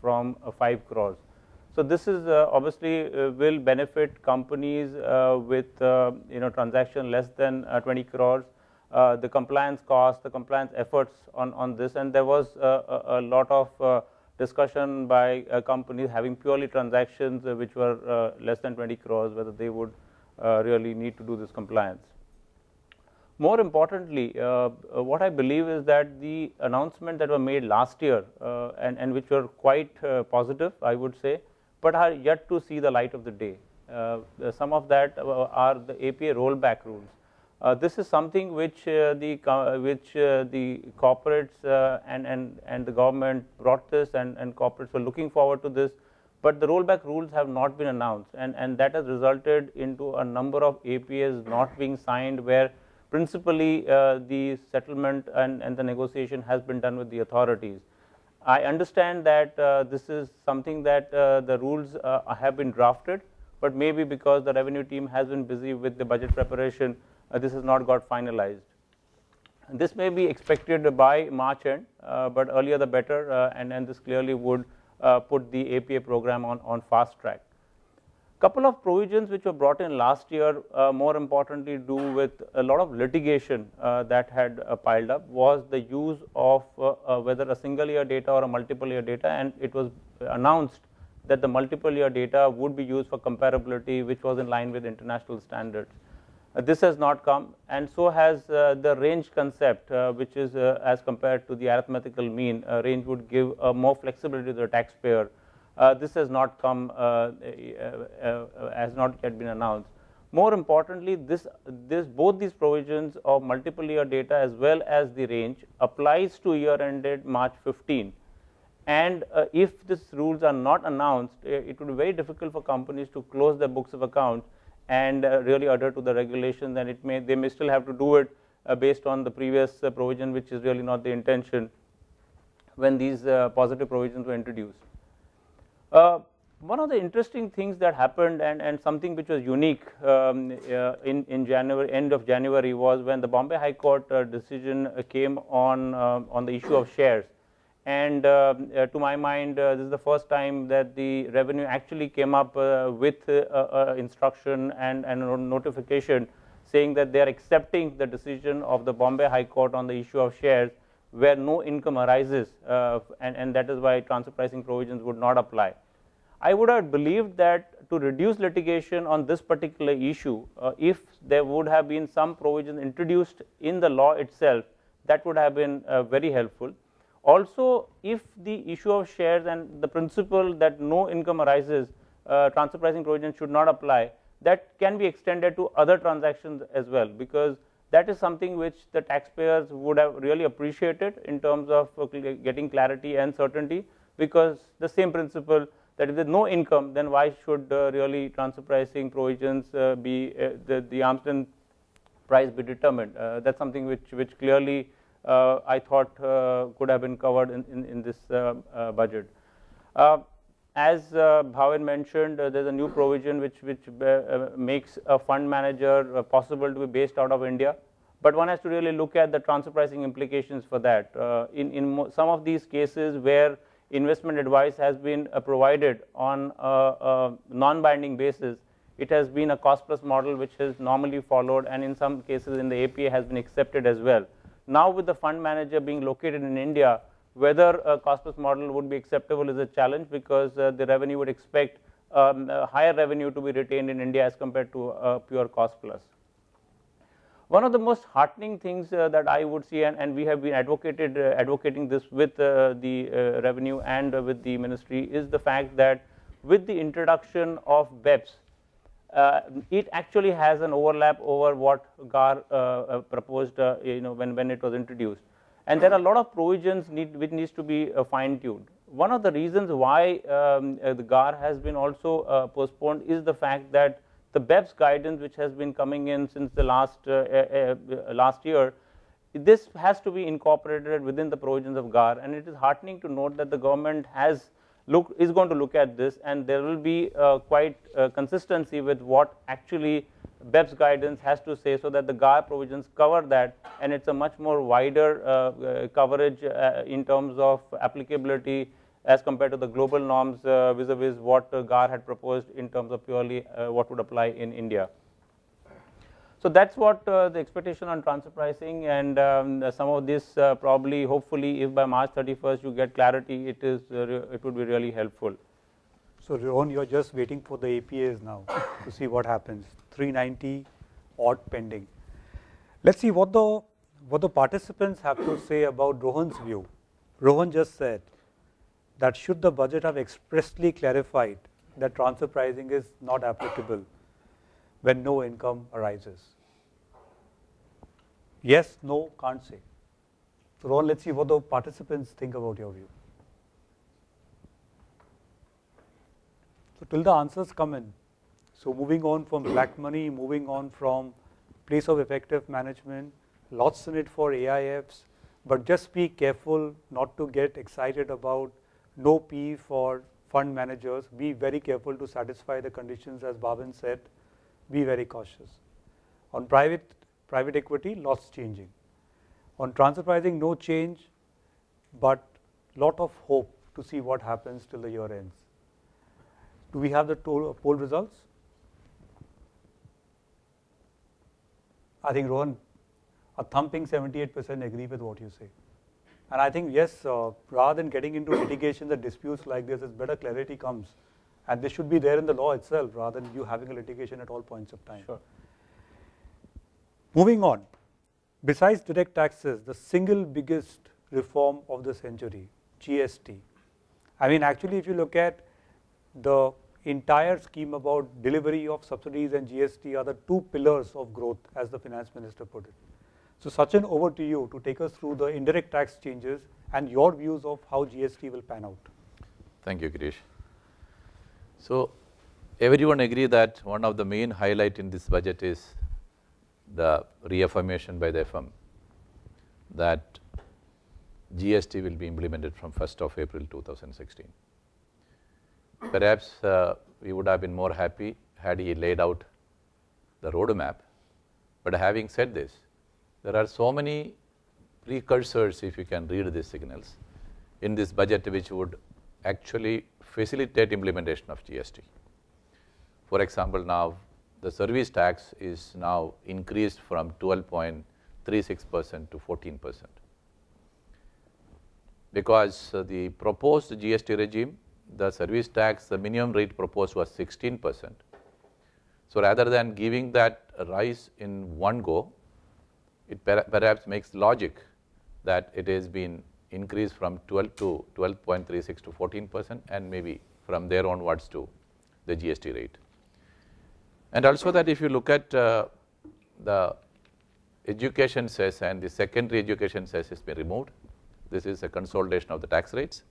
from 5 crores. So this is obviously will benefit companies with you know transaction less than 20 crores uh, the compliance costs, the compliance efforts on, on this, and there was a, a, lot of uh, discussion by companies having purely transactions uh, which were uh, less than 20 crores, whether they would uh, really need to do this compliance. More importantly, what I believe is that the announcement that were made last year and, and which were quite positive, I would say, but are yet to see the light of the day. some of that are the APA rollback rules uh, this is something which uh, the which uh, the corporates and and and the government brought this and and corporates were looking forward to this but the rollback rules have not been announced and, and that has resulted into a number of APAs not being signed where principally uh, the settlement and, and the negotiation has been done with the authorities. I understand that uh, this is something that uh, the rules have been drafted, but maybe because the revenue team has been busy with the budget preparation, uh, this has not got finalized. And this may be expected by March end, uh, but earlier the better, uh, and, this clearly would put the APA program on, on fast track couple of provisions which were brought in last year uh, more importantly do with a lot of litigation uh, that had uh, piled up was the use of whether a single year data or a multiple year data and it was announced that the multiple year data would be used for comparability which was in line with international standards. Uh, this has not come and so has uh, the range concept uh, which is as compared to the arithmetical mean range would give more flexibility to the taxpayer. this has not come, has not yet been announced. More importantly, this, this both these provisions of multiple year data as well as the range applies to year ended March 15. And uh, if these rules are not announced, it, it would be very difficult for companies to close their books of accounts and uh, really adhere to the regulation, then it may they may still have to do it uh, based on the previous uh, provision which is really not the intention when these positive provisions were introduced. one of the interesting things that happened and, and something which was unique um, in, in January end of January was when the Bombay High Court decision came on, on the issue of shares and uh, uh, to my mind, uh, this is the first time that the revenue actually came up with instruction and, and notification saying that they are accepting the decision of the Bombay High Court on the issue of shares where no income arises uh, and, and that is why transfer pricing provisions would not apply. I would have believed that to reduce litigation on this particular issue, uh, if there would have been some provision introduced in the law itself, that would have been uh, very helpful. Also, if the issue of shares and the principle that no income arises, uh, transfer pricing provision should not apply, that can be extended to other transactions as well, because that is something which the taxpayers would have really appreciated in terms of uh, getting clarity and certainty, because the same principle that if there is no income, then why should uh, really transfer pricing provisions uh, be uh, the, the arm's length price be determined? Uh, that is something which, which clearly uh, I thought uh, could have been covered in, in, in this uh, budget. as uh, mentioned, there's a new provision which, which makes a fund manager possible to be based out of India but one has to really look at the transfer pricing implications for that. Uh, in, in some of these cases where investment advice has been uh, provided on a, a non-binding basis, it has been a cost plus model which is normally followed and in some cases in the APA has been accepted as well. Now with the fund manager being located in India, whether a cost-plus model would be acceptable is a challenge because uh, the revenue would expect um, uh, higher revenue to be retained in India as compared to uh, pure cost-plus. One of the most heartening things uh, that I would see and, and we have been advocated, uh, advocating this with uh, the revenue and with the ministry is the fact that with the introduction of BEPS, uh, it actually has an overlap over what Gar uh, uh proposed uh, you know when, when it was introduced and there are a lot of provisions need, which needs to be uh, fine tuned. One of the reasons why um, the GAR has been also postponed is the fact that the BEPS guidance which has been coming in since the last, last year this has to be incorporated within the provisions of GAR and it is heartening to note that the government has look is going to look at this and there will be uh, quite uh, consistency with what actually BEPS guidance has to say so that the GAR provisions cover that and it's a much more wider uh, uh coverage uh, in terms of applicability as compared to the global norms uh, vis-a-vis -vis what GAR had proposed in terms of purely what would apply in India. So that's what uh, the expectation on transfer pricing and um, uh, some of this uh, probably hopefully if by March 31st you get clarity it is it would be really helpful. So Rohan you are just waiting for the APAs now [COUGHS] to see what happens 390 odd pending. Let's see what the what the participants have to say about Rohan's view. Rohan just said that should the budget have expressly clarified that transfer pricing is not applicable when no income arises? Yes, no, can't say. So Ron, let's see what the participants think about your view. So till the answers come in, so moving on from [CLEARS THROAT] black money, moving on from place of effective management, lots in it for AIFs, but just be careful not to get excited about no P for fund managers. Be very careful to satisfy the conditions as Bhavin said be very cautious. On private, private equity, lots changing. On transfer pricing, no change, but lot of hope to see what happens till the year ends. Do we have the uh, poll results? I think Rohan, a thumping 78% agree with what you say. And I think yes, uh, rather than getting into [COUGHS] litigation, the disputes like this, it's better clarity comes. And they should be there in the law itself rather than you having a litigation at all points of time. Sure. Moving on, besides direct taxes, the single biggest reform of the century, GST. I mean, actually, if you look at the entire scheme about delivery of subsidies and GST are the two pillars of growth, as the finance minister put it. So, Sachin, over to you to take us through the indirect tax changes and your views of how GST will pan out. Thank you, Girish. So everyone agree that one of the main highlight in this budget is the reaffirmation by the FM that GST will be implemented from 1st of April 2016. Perhaps uh, we would have been more happy had he laid out the roadmap. But having said this, there are so many precursors, if you can read these signals, in this budget which would actually facilitate implementation of GST. For example, now the service tax is now increased from 12.36% to 14%. Because uh, the proposed GST regime, the service tax, the minimum rate proposed was 16%. So rather than giving that rise in one go, it per perhaps makes logic that it has been increase from 12 to 12.36 to 14 percent and maybe from there onwards to the GST rate. And also that if you look at uh, the education cess and the secondary education cess has been removed. This is a consolidation of the tax rates.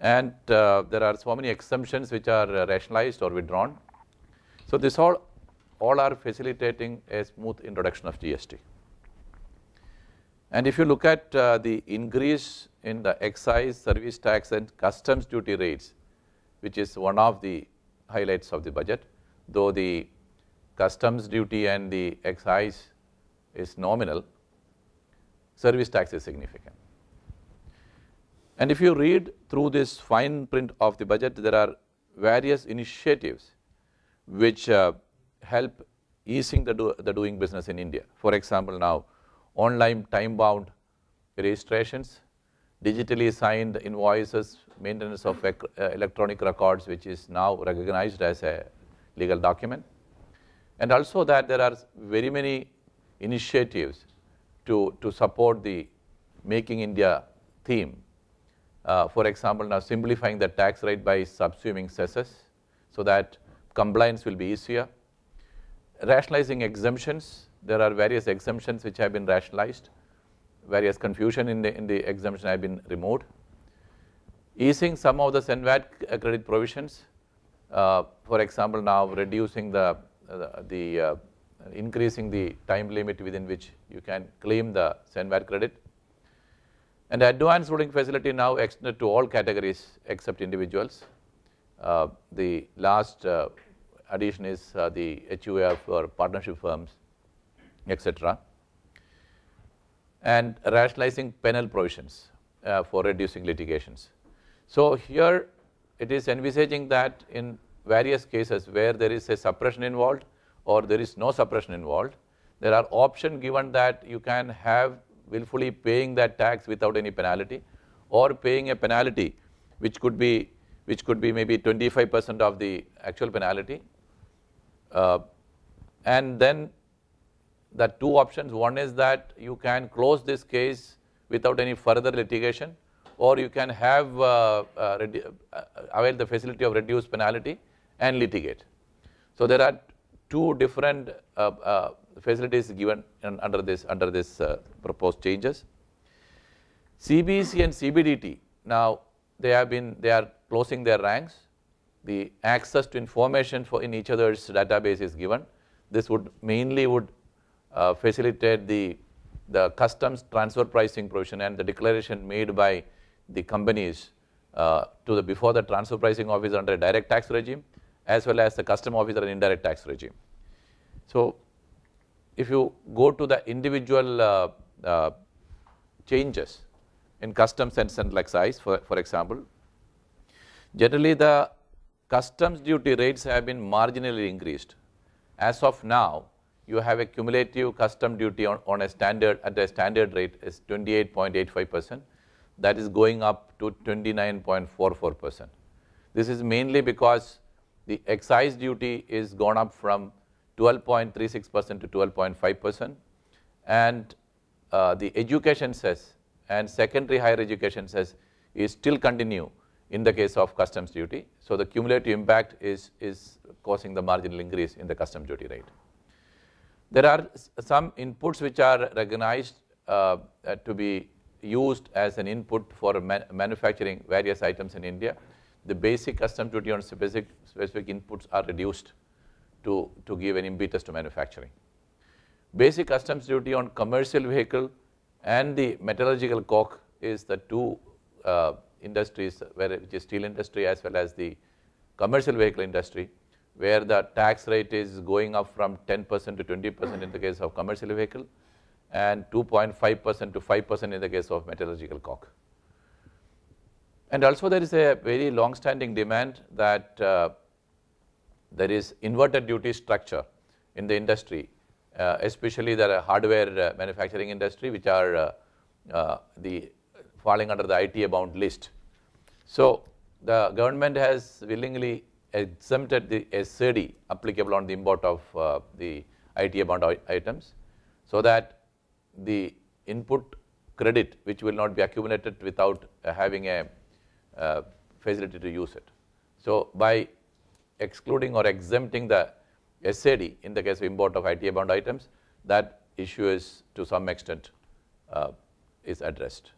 And uh, there are so many exemptions which are uh, rationalized or withdrawn. So this all, all are facilitating a smooth introduction of GST. And if you look at uh, the increase in the excise, service tax and customs duty rates, which is one of the highlights of the budget, though the customs duty and the excise is nominal, service tax is significant. And if you read through this fine print of the budget, there are various initiatives which uh, help easing the, do the doing business in India. For example, now online time-bound registrations, digitally signed invoices, maintenance of uh, electronic records, which is now recognized as a legal document. And also that there are very many initiatives to, to support the Making India theme. Uh, for example, now simplifying the tax rate by subsuming cesses so that compliance will be easier. Rationalizing exemptions there are various exemptions which have been rationalized. Various confusion in the, in the exemption have been removed. Easing some of the SENVAT credit provisions. Uh, for example, now reducing the, uh, the uh, increasing the time limit within which you can claim the SENVAT credit. And the advanced ruling facility now extended to all categories except individuals. Uh, the last uh, addition is uh, the HUF for partnership firms etc. And rationalizing penal provisions uh, for reducing litigations. So here it is envisaging that in various cases where there is a suppression involved or there is no suppression involved, there are options given that you can have willfully paying that tax without any penalty or paying a penalty which could be which could be maybe 25% of the actual penalty uh, and then that two options. One is that you can close this case without any further litigation or you can have uh, uh, uh avail the facility of reduced penalty and litigate. So there are two different uh, uh facilities given in, under this under this uh, proposed changes. CBC and CBDT now they have been they are closing their ranks. The access to information for in each other's database is given. This would mainly would uh, facilitate the, the customs transfer pricing provision and the declaration made by the companies uh, to the before the transfer pricing office under a direct tax regime as well as the custom office under indirect tax regime. So if you go to the individual uh, uh, changes in customs and central excise, for, for example, generally the customs duty rates have been marginally increased. As of now, you have a cumulative custom duty on, on a standard at a standard rate is 28.85%. That is going up to 29.44%. This is mainly because the excise duty is gone up from 12.36% to 12.5%. And uh, the education cess and secondary higher education cess is still continue in the case of customs duty. So the cumulative impact is, is causing the marginal increase in the custom duty rate. There are some inputs which are recognized uh, to be used as an input for man manufacturing various items in India. The basic custom duty on specific, specific inputs are reduced to, to give an impetus to manufacturing. Basic customs duty on commercial vehicle and the metallurgical coke is the two uh, industries, where, which is steel industry as well as the commercial vehicle industry, where the tax rate is going up from 10% to 20% in the case of commercial vehicle and 2.5% to 5% in the case of metallurgical coke. And also there is a very long-standing demand that uh, there is inverted duty structure in the industry, uh, especially the hardware uh, manufacturing industry, which are uh, uh, the falling under the ITA bound list. So the government has willingly exempted the SAD applicable on the import of uh, the ITA bond items so that the input credit which will not be accumulated without uh, having a uh, facility to use it. So, by excluding or exempting the SAD in the case of import of ITA bound items, that issue is to some extent uh, is addressed.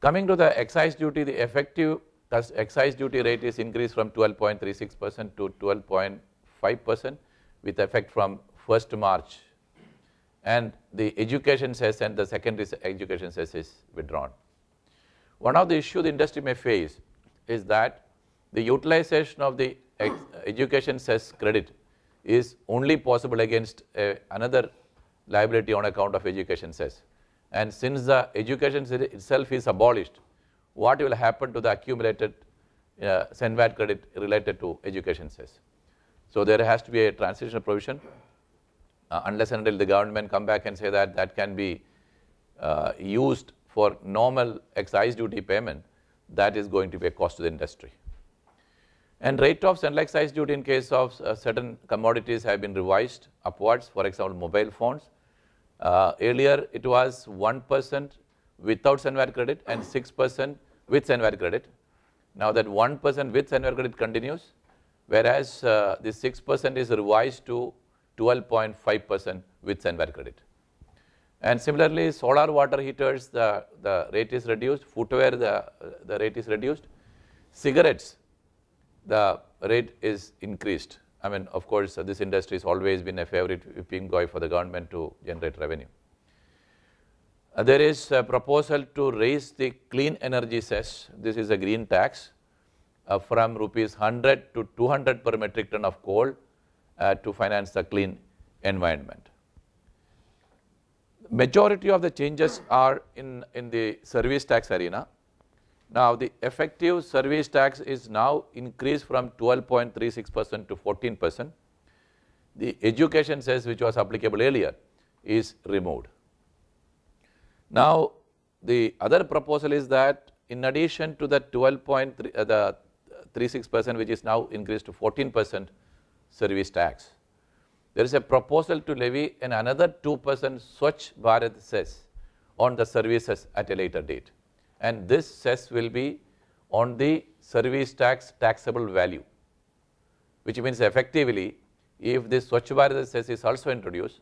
Coming to the excise duty, the effective Thus, excise duty rate is increased from 12.36% to 12.5% with effect from 1st March. And the education cess and the secondary education cess is withdrawn. One of the issues the industry may face is that the utilization of the education cess credit is only possible against another liability on account of education cess. And since the education itself is abolished, what will happen to the accumulated uh, SENVAT credit related to education cess. So there has to be a transitional provision uh, unless and until the government come back and say that that can be uh, used for normal excise duty payment, that is going to be a cost to the industry. And rate of and excise duty in case of uh, certain commodities have been revised upwards, for example, mobile phones. Uh, earlier, it was 1% without Sunware credit and 6% with Sunware credit. Now that 1% with Sunware credit continues, whereas uh, the 6% is revised to 12.5% with Sunware credit. And similarly, solar water heaters, the, the rate is reduced, footwear, the, the rate is reduced. Cigarettes, the rate is increased. I mean, of course, uh, this industry has always been a favorite whipping boy for the government to generate revenue. Uh, there is a proposal to raise the clean energy cess, this is a green tax, uh, from rupees 100 to 200 per metric ton of coal uh, to finance the clean environment. Majority of the changes are in, in the service tax arena. Now, the effective service tax is now increased from 12.36% to 14%. The education cess, which was applicable earlier, is removed. Now, the other proposal is that in addition to the 12.3 uh, the 36 percent which is now increased to 14 percent service tax, there is a proposal to levy an another 2 percent Swachh Bharat cess on the services at a later date and this cess will be on the service tax taxable value which means effectively if this Swachh Bharat cess is also introduced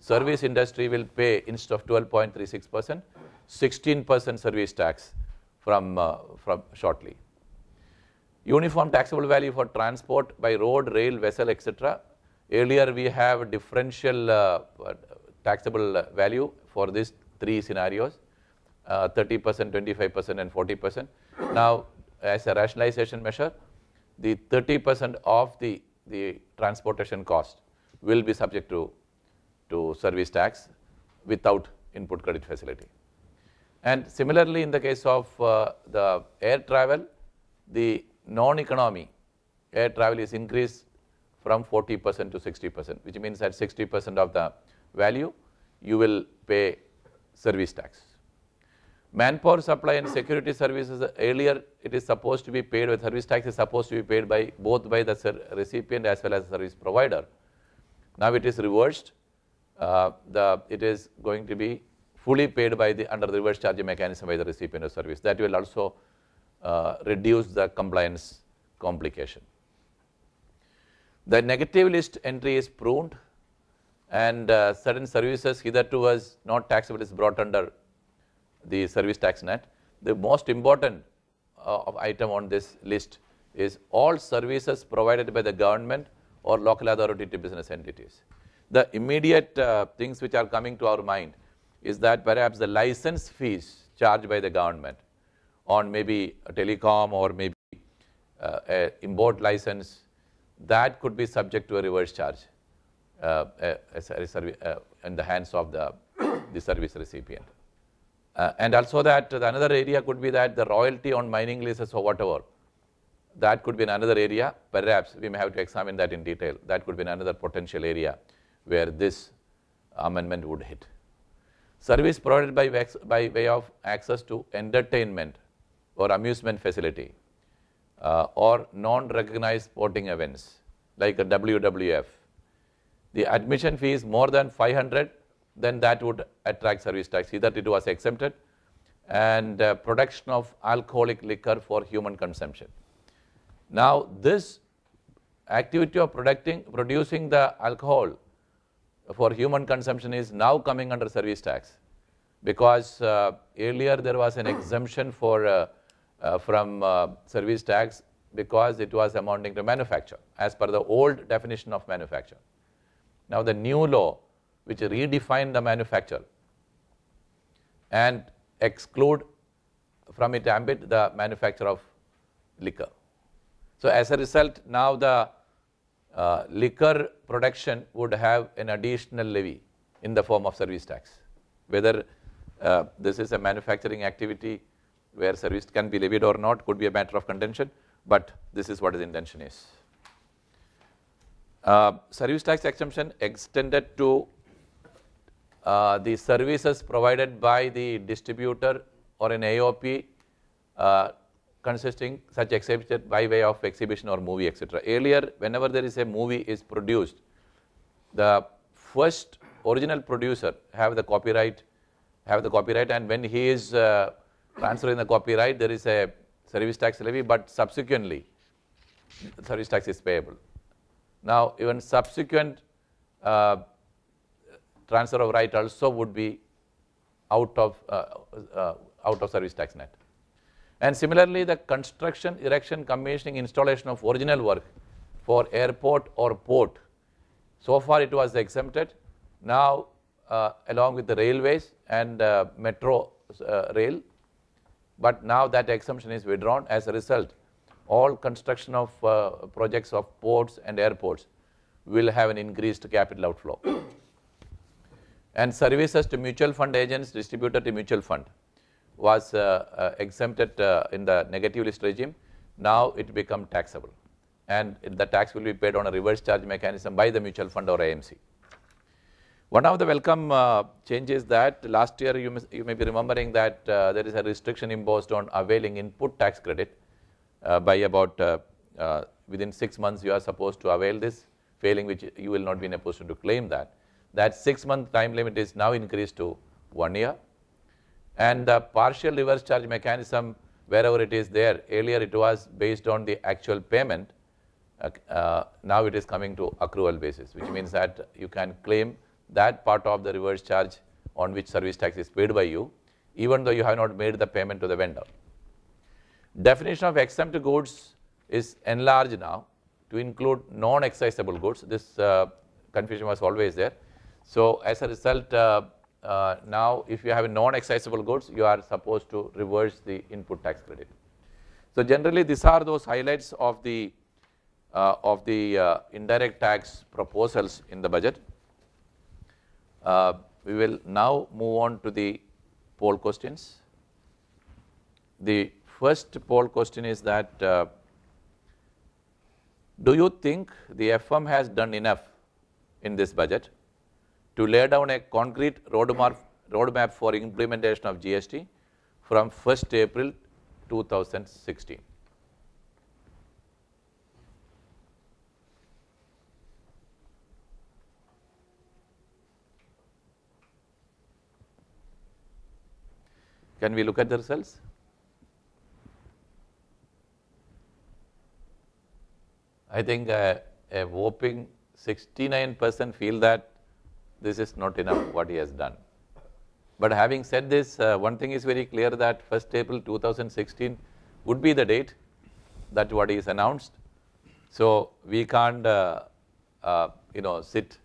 Service industry will pay instead of 12.36%, 16% service tax from, uh, from shortly. Uniform taxable value for transport by road, rail, vessel, etc. Earlier we have differential uh, taxable value for these three scenarios, 30%, uh, 25% and 40%. Now, as a rationalization measure, the 30% of the, the transportation cost will be subject to to service tax without input credit facility. And similarly, in the case of uh, the air travel, the non-economy air travel is increased from 40% to 60%, which means that 60% of the value, you will pay service tax. Manpower supply and security services earlier, it is supposed to be paid with service tax is supposed to be paid by both by the recipient as well as the service provider. Now it is reversed uh, the, it is going to be fully paid by the under the reverse charge mechanism by the recipient of service. That will also uh, reduce the compliance complication. The negative list entry is pruned and uh, certain services hitherto was not taxable is brought under the service tax net. The most important uh, item on this list is all services provided by the government or local authority to business entities the immediate uh, things which are coming to our mind is that perhaps the license fees charged by the government on maybe telecom or maybe uh, import license, that could be subject to a reverse charge uh, uh in the hands of the, [COUGHS] the service recipient. Uh, and also that another area could be that the royalty on mining leases or whatever, that could be another area. Perhaps we may have to examine that in detail. That could be another potential area where this amendment would hit. Service provided by, by way of access to entertainment or amusement facility uh, or non-recognized sporting events like a WWF. The admission fee is more than 500, then that would attract service tax. Either it was exempted and uh, production of alcoholic liquor for human consumption. Now, this activity of producing the alcohol for human consumption is now coming under service tax because uh, earlier there was an [COUGHS] exemption for, uh, uh, from uh, service tax because it was amounting to manufacture as per the old definition of manufacture. Now the new law which redefined the manufacture and exclude from it ambit the manufacture of liquor. So as a result now the uh, liquor production would have an additional levy in the form of service tax. Whether uh, this is a manufacturing activity where service can be levied or not could be a matter of contention, but this is what his intention is. Uh, service tax exemption extended to uh, the services provided by the distributor or an AOP uh, consisting such exhibition by way of exhibition or movie, etc. Earlier, whenever there is a movie is produced, the first original producer have the copyright, have the copyright, and when he is uh, transferring the copyright, there is a service tax levy, but subsequently, service tax is payable. Now, even subsequent uh, transfer of right also would be out of uh, uh out of service tax net. And similarly, the construction, erection, commissioning, installation of original work for airport or port. So far it was exempted. Now, uh, along with the railways and uh, metro uh, rail, but now that exemption is withdrawn. As a result, all construction of uh, projects of ports and airports will have an increased capital outflow. and services to mutual fund agents distributed to mutual fund was uh, uh, exempted uh, in the negative list regime. Now it become taxable and the tax will be paid on a reverse charge mechanism by the mutual fund or AMC. One of the welcome uh, changes that last year you may, you may be remembering that uh, there is a restriction imposed on availing input tax credit uh, by about within six months you are supposed to avail this failing which you will not be in a position to claim that. That six month time limit is now increased to one year and the partial reverse charge mechanism wherever it is there, earlier it was based on the actual payment, uh, uh, now it is coming to accrual basis, which means that you can claim that part of the reverse charge on which service tax is paid by you, even though you have not made the payment to the vendor. Definition of exempt goods is enlarged now to include non-excisable goods. This uh, confusion was always there. So as a result, uh, uh, now if you have non accessible goods, you are supposed to reverse the input tax credit. So generally, these are those highlights of the uh, of the uh, indirect tax proposals in the budget. Uh, we will now move on to the poll questions. The first poll question is that uh, do you think the FM has done enough in this budget? to lay down a concrete roadmap, roadmap for implementation of GST from 1st April 2016. Can we look at the results? I think uh, a whopping 69% feel that this is not enough what he has done. But having said this, uh, one thing is very clear that 1st April 2016 would be the date that what is announced. So we can't, uh, uh, you know, sit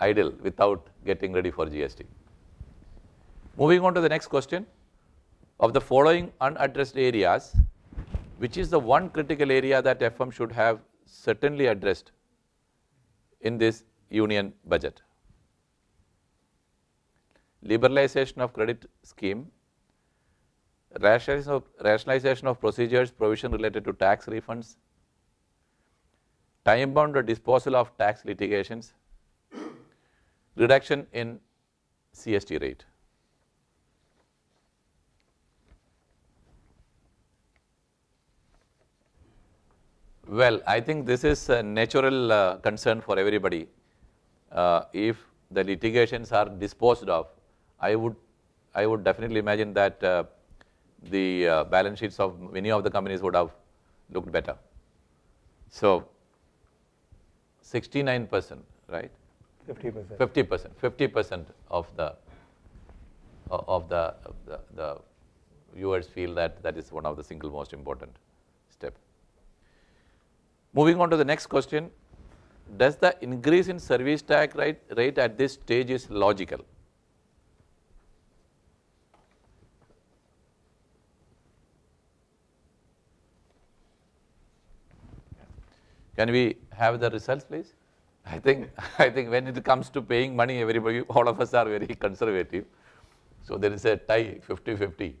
idle without getting ready for GST. Moving on to the next question. Of the following unaddressed areas, which is the one critical area that FM should have certainly addressed in this union budget? liberalization of credit scheme, rationalization of, rationalization of procedures, provision related to tax refunds, time-bound disposal of tax litigations, reduction in CST rate. Well, I think this is a natural uh, concern for everybody. Uh, if the litigations are disposed of, I would, I would definitely imagine that uh, the uh, balance sheets of many of the companies would have looked better. So 69%, right? 50%. 50%, 50% of the of the, the, the viewers feel that that is one of the single most important step. Moving on to the next question, does the increase in service tax rate, rate at this stage is logical? Can we have the results, please? I think, [LAUGHS] I think when it comes to paying money, everybody, [LAUGHS] all of us are very conservative. So there is a tie 50-50.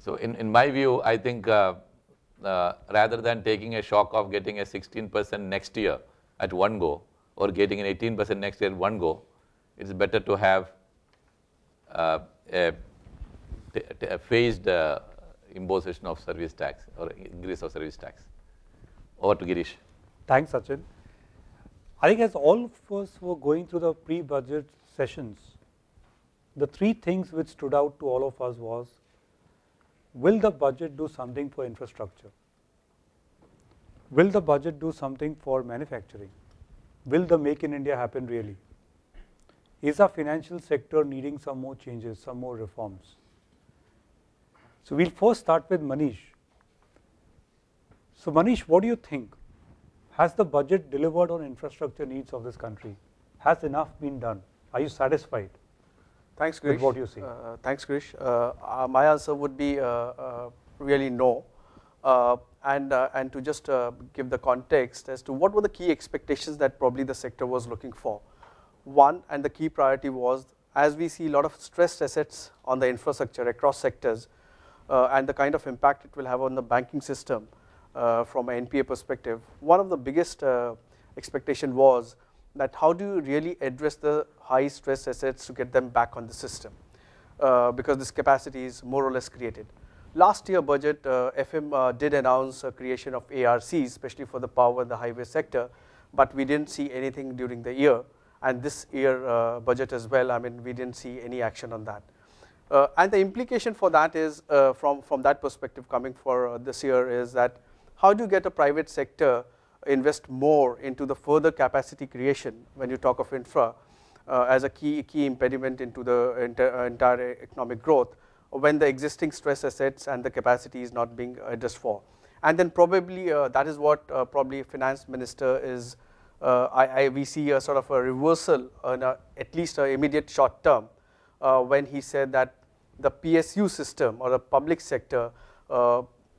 So in, in my view, I think uh, uh, rather than taking a shock of getting a 16% next year at one go or getting an 18% next year at one go, it's better to have uh, a phased uh, imposition of service tax or increase of service tax. Over to Girish. Thanks, Sachin. I think as all of us were going through the pre-budget sessions, the three things which stood out to all of us was, will the budget do something for infrastructure? Will the budget do something for manufacturing? Will the Make in India happen really? Is our financial sector needing some more changes, some more reforms? So we'll first start with Manish, so Manish, what do you think? Has the budget delivered on infrastructure needs of this country? Has enough been done? Are you satisfied? Thanks, Krish. What what you see? Uh, uh thanks, Krish. Uh, uh, my answer would be uh, really no. and, and to just give the context as to what were the key expectations that probably the sector was looking for. One, and the key priority was as we see a lot of stressed assets on the infrastructure across sectors uh, and the kind of impact it will have on the banking system, uh, from an NPA perspective, one of the biggest uh, expectation was that how do you really address the high stress assets to get them back on the system uh, because this capacity is more or less created. Last year budget, FM did announce a creation of ARCs, especially for the power and the highway sector, but we didn't see anything during the year. And this year uh, budget as well, I mean, we didn't see any action on that. Uh, and the implication for that is, uh, from, from that perspective coming for this year is that how do you get a private sector invest more into the further capacity creation when you talk of infra uh, as a key, key impediment into the uh, entire economic growth when the existing stress assets and the capacity is not being addressed for. And then probably uh, that is what uh, probably finance minister is, uh, I, I, we see a sort of a reversal in a, at least a immediate short term uh, when he said that the PSU system or the public sector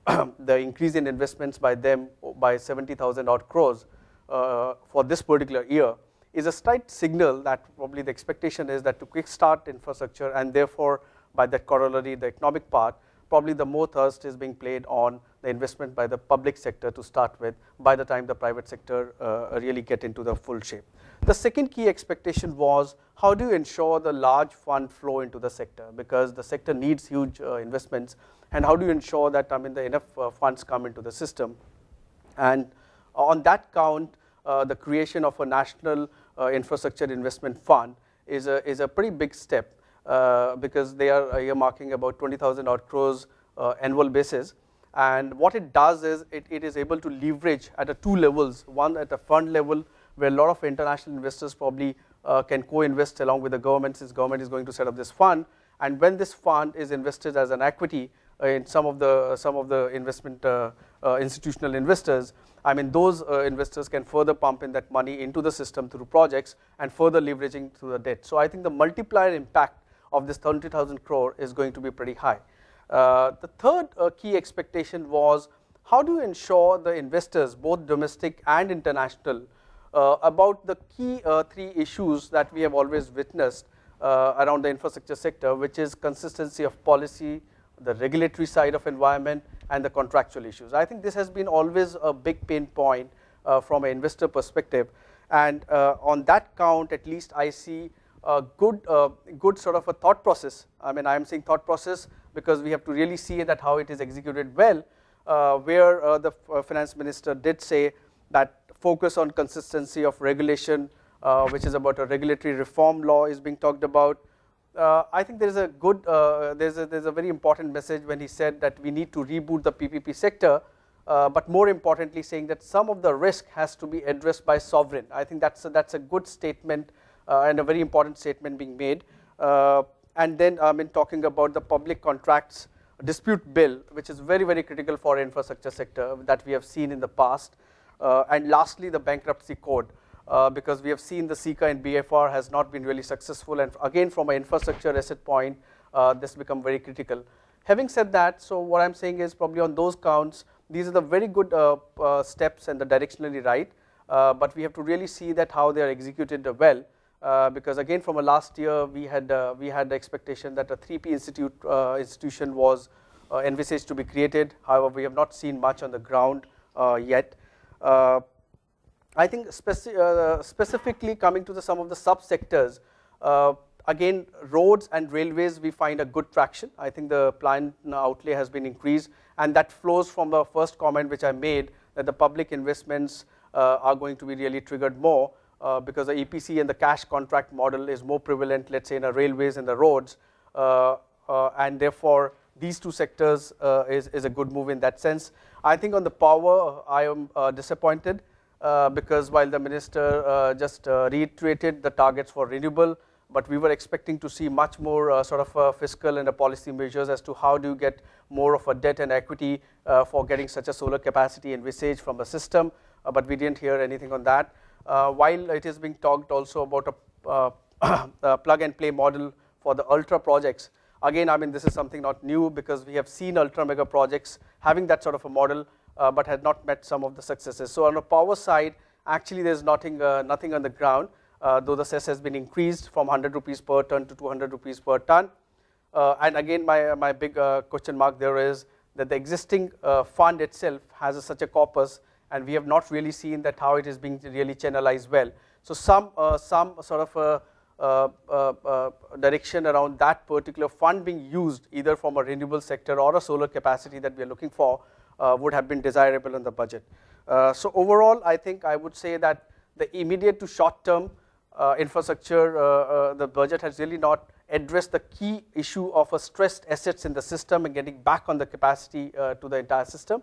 [CLEARS THROAT] the increase in investments by them by 70,000 odd crores uh, for this particular year is a slight signal that probably the expectation is that to kickstart infrastructure and therefore by that corollary the economic part, probably the more thrust is being played on the investment by the public sector to start with by the time the private sector uh, really get into the full shape. The second key expectation was how do you ensure the large fund flow into the sector because the sector needs huge uh, investments and how do you ensure that I mean the enough uh, funds come into the system? And on that count, uh, the creation of a national uh, infrastructure investment fund is a is a pretty big step uh, because they are uh, earmarking about 20,000 odd crores uh, annual basis. And what it does is it, it is able to leverage at a two levels, one at a fund level where a lot of international investors probably can co-invest along with the government since government is going to set up this fund. And when this fund is invested as an equity, uh, in some of the uh, some of the investment uh, institutional investors, I mean those investors can further pump in that money into the system through projects and further leveraging through the debt. So I think the multiplier impact of this 30,000 crore is going to be pretty high. the third key expectation was how do you ensure the investors, both domestic and international, uh, about the key uh, three issues that we have always witnessed uh, around the infrastructure sector, which is consistency of policy, the regulatory side of environment, and the contractual issues. I think this has been always a big pain point uh, from an investor perspective. And uh, on that count, at least I see a good, uh, good sort of a thought process. I mean, I am saying thought process because we have to really see that how it is executed well, uh, where uh, the uh, finance minister did say that focus on consistency of regulation, which is about a regulatory reform law is being talked about, uh, I think there is a good, uh, there is a, there's a very important message when he said that we need to reboot the PPP sector, uh, but more importantly saying that some of the risk has to be addressed by sovereign. I think that's a, that's a good statement uh, and a very important statement being made. Uh, and then I mean talking about the public contracts dispute bill, which is very, very critical for infrastructure sector that we have seen in the past. Uh, and lastly, the bankruptcy code uh, because we have seen the Sika and BFR has not been really successful. And again, from an infrastructure asset point, uh, this become very critical. Having said that, so what I'm saying is probably on those counts, these are the very good uh, uh steps and the directionally right, uh, but we have to really see that how they are executed well. Uh, because again, from a last year, we had we had the expectation that a 3P institute institution was envisaged to be created. However, we have not seen much on the ground yet. I think speci uh, specifically coming to the, some of the subsectors, uh, again roads and railways we find a good traction. I think the plan uh, outlay has been increased and that flows from the first comment which I made that the public investments uh, are going to be really triggered more uh, because the EPC and the cash contract model is more prevalent let's say in the railways and the roads uh, uh and therefore these two sectors uh, is, is a good move in that sense. I think on the power I am disappointed uh, because while the minister uh, just uh, reiterated the targets for renewable, but we were expecting to see much more uh, sort of uh, fiscal and policy measures as to how do you get more of a debt and equity for getting such a solar capacity and envisaged from the system, but we didn't hear anything on that. while it is being talked also about a, [COUGHS] a plug and play model for the ultra projects, again, I mean, this is something not new because we have seen ultra mega projects having that sort of a model uh, but had not met some of the successes. So on the power side, actually there's nothing, uh, nothing on the ground, uh, though the cess has been increased from 100 rupees per ton to 200 rupees per ton. Uh, and again, my, uh, my big uh, question mark there is that the existing fund itself has a, such a corpus, and we have not really seen that how it is being really channelized well. So some, some sort of uh, uh, uh, direction around that particular fund being used either from a renewable sector or a solar capacity that we are looking for uh, would have been desirable in the budget. Uh, so overall, I think I would say that the immediate to short term uh, infrastructure, the budget has really not addressed the key issue of a stressed assets in the system and getting back on the capacity to the entire system.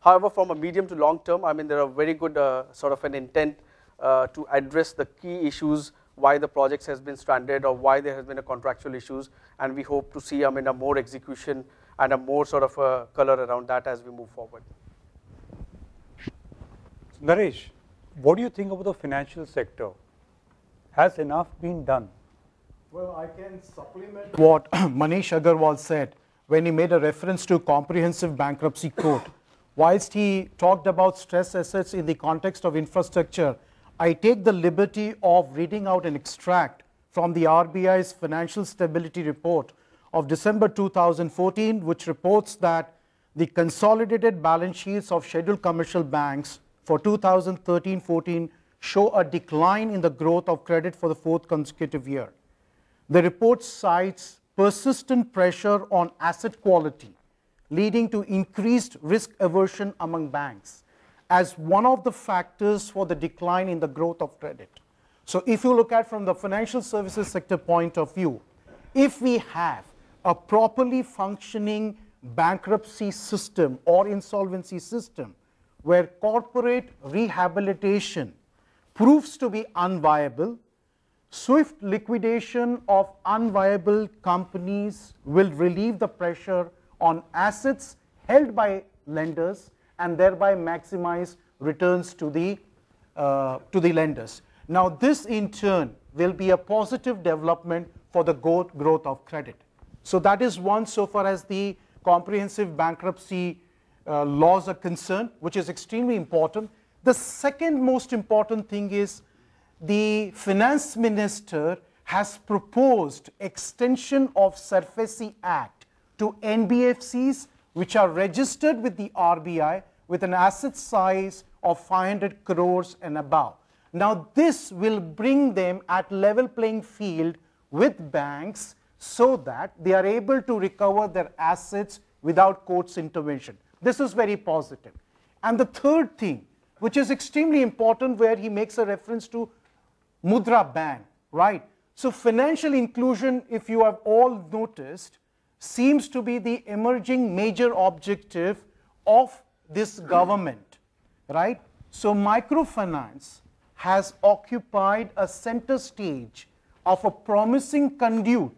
However, from a medium to long term, I mean, there are very good sort of an intent uh, to address the key issues why the projects has been stranded or why there has been a contractual issues and we hope to see I mean a more execution and a more sort of a color around that as we move forward. Naresh, what do you think about the financial sector? Has enough been done? Well, I can supplement [CLEARS THROAT] what [CLEARS THROAT] Manish Agarwal said when he made a reference to comprehensive bankruptcy code. [CLEARS THROAT] Whilst he talked about stress assets in the context of infrastructure, I take the liberty of reading out an extract from the RBI's financial stability report of December 2014, which reports that the consolidated balance sheets of scheduled commercial banks for 2013-14 show a decline in the growth of credit for the fourth consecutive year. The report cites persistent pressure on asset quality, leading to increased risk aversion among banks as one of the factors for the decline in the growth of credit. So if you look at from the financial services sector point of view, if we have a properly functioning bankruptcy system or insolvency system where corporate rehabilitation proves to be unviable, swift liquidation of unviable companies will relieve the pressure on assets held by lenders and thereby maximize returns to the, uh, to the lenders. Now, this in turn will be a positive development for the growth of credit. So that is one so far as the comprehensive bankruptcy uh, laws are concerned, which is extremely important. The second most important thing is the finance minister has proposed extension of Surfacy Act to NBFCs which are registered with the RBI with an asset size of 500 crores and above. Now this will bring them at level playing field with banks so that they are able to recover their assets without court's intervention. This is very positive. And the third thing, which is extremely important, where he makes a reference to Mudra Bank, right? So financial inclusion, if you have all noticed, seems to be the emerging major objective of this government, right? So microfinance has occupied a center stage of a promising conduit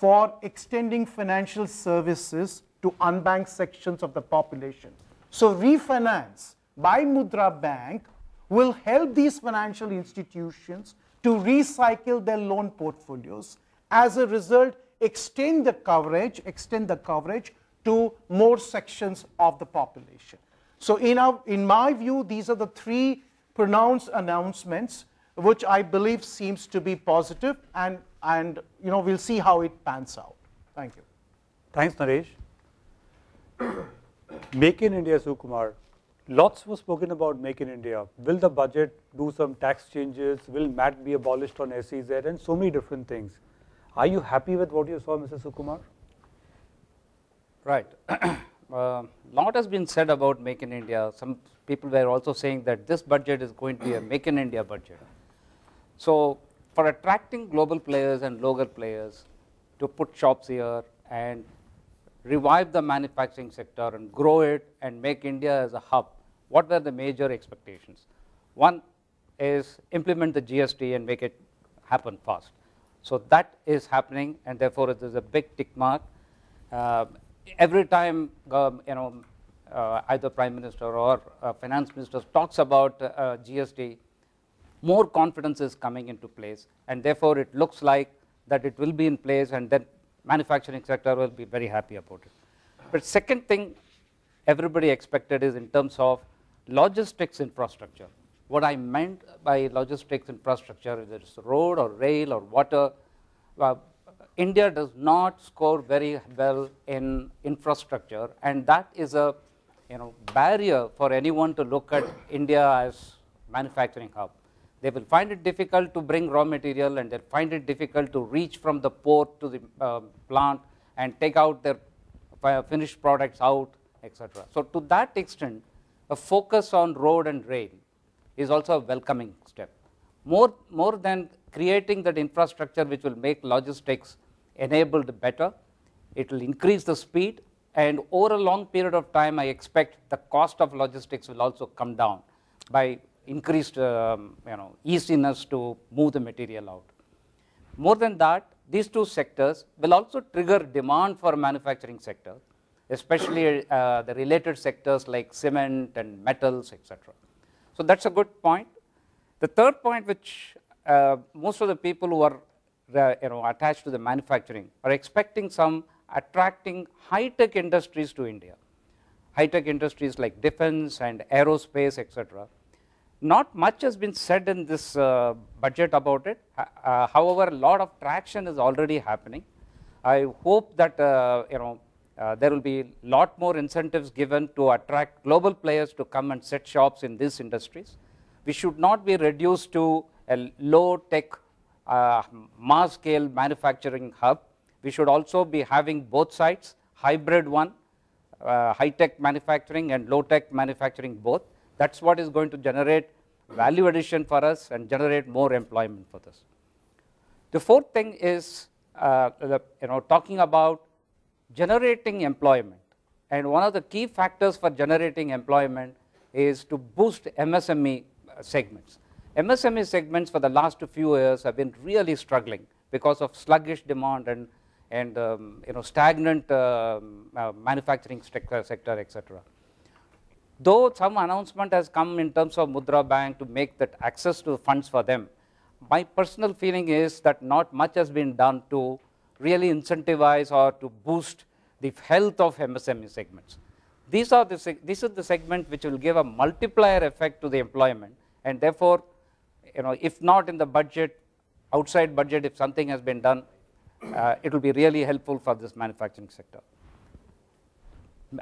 for extending financial services to unbanked sections of the population. So refinance by Mudra Bank will help these financial institutions to recycle their loan portfolios. As a result, extend the coverage, extend the coverage to more sections of the population. So in, our, in my view, these are the three pronounced announcements which I believe seems to be positive and and you know we'll see how it pans out. Thank you. Thanks, Nareesh. Make in India, Sukumar. Lots was spoken about Make in India. Will the budget do some tax changes? Will MAT be abolished on SEZ and so many different things? Are you happy with what you saw, Mr. Sukumar? Right. A [CLEARS THROAT] uh, lot has been said about Make in India. Some people were also saying that this budget is going to be a Make in India budget. So for attracting global players and local players to put shops here and revive the manufacturing sector and grow it and make India as a hub, what were the major expectations? One is implement the GST and make it happen fast. So that is happening, and therefore it is a big tick mark. Uh, every time um, you know, uh, either prime minister or uh, finance minister talks about uh, GST, more confidence is coming into place and therefore it looks like that it will be in place and then manufacturing sector will be very happy about it. But second thing everybody expected is in terms of logistics infrastructure. What I meant by logistics infrastructure, whether it's road or rail or water, well, uh, India does not score very well in infrastructure and that is a you know, barrier for anyone to look at India as manufacturing hub. They will find it difficult to bring raw material and they will find it difficult to reach from the port to the uh, plant and take out their finished products out, etc. So, to that extent, a focus on road and rail is also a welcoming step. More, more than creating that infrastructure which will make logistics enabled better, it will increase the speed and over a long period of time I expect the cost of logistics will also come down by increased um, you know, easiness to move the material out. More than that, these two sectors will also trigger demand for manufacturing sector, especially uh, the related sectors like cement and metals, etc. So that's a good point. The third point which uh, most of the people who are uh, you know, attached to the manufacturing are expecting some attracting high-tech industries to India. High-tech industries like defense and aerospace, etc. Not much has been said in this uh, budget about it. Uh, however, a lot of traction is already happening. I hope that uh, you know uh, there will be a lot more incentives given to attract global players to come and set shops in these industries. We should not be reduced to a low-tech, uh, mass-scale manufacturing hub. We should also be having both sides, hybrid one, uh, high-tech manufacturing and low-tech manufacturing both that's what is going to generate value addition for us and generate more employment for us. The fourth thing is, uh, the, you know, talking about generating employment. And one of the key factors for generating employment is to boost MSME uh, segments. MSME segments for the last few years have been really struggling because of sluggish demand and, and um, you know, stagnant um, uh, manufacturing sector, sector etc. Though some announcement has come in terms of Mudra Bank to make that access to funds for them, my personal feeling is that not much has been done to really incentivize or to boost the health of MSME segments. These are the, this is the segment which will give a multiplier effect to the employment and therefore, you know, if not in the budget, outside budget, if something has been done, uh, it will be really helpful for this manufacturing sector.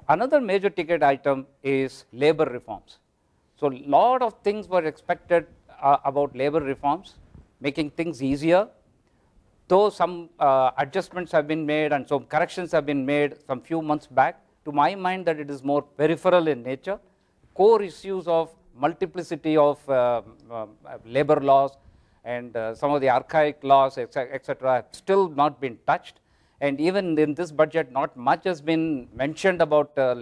Another major ticket item is labor reforms. So a lot of things were expected uh, about labor reforms, making things easier. Though some uh, adjustments have been made and some corrections have been made some few months back, to my mind that it is more peripheral in nature. Core issues of multiplicity of uh, um, uh labor laws and uh, some of the archaic laws, etc., etc., have still not been touched. And even in this budget, not much has been mentioned about uh,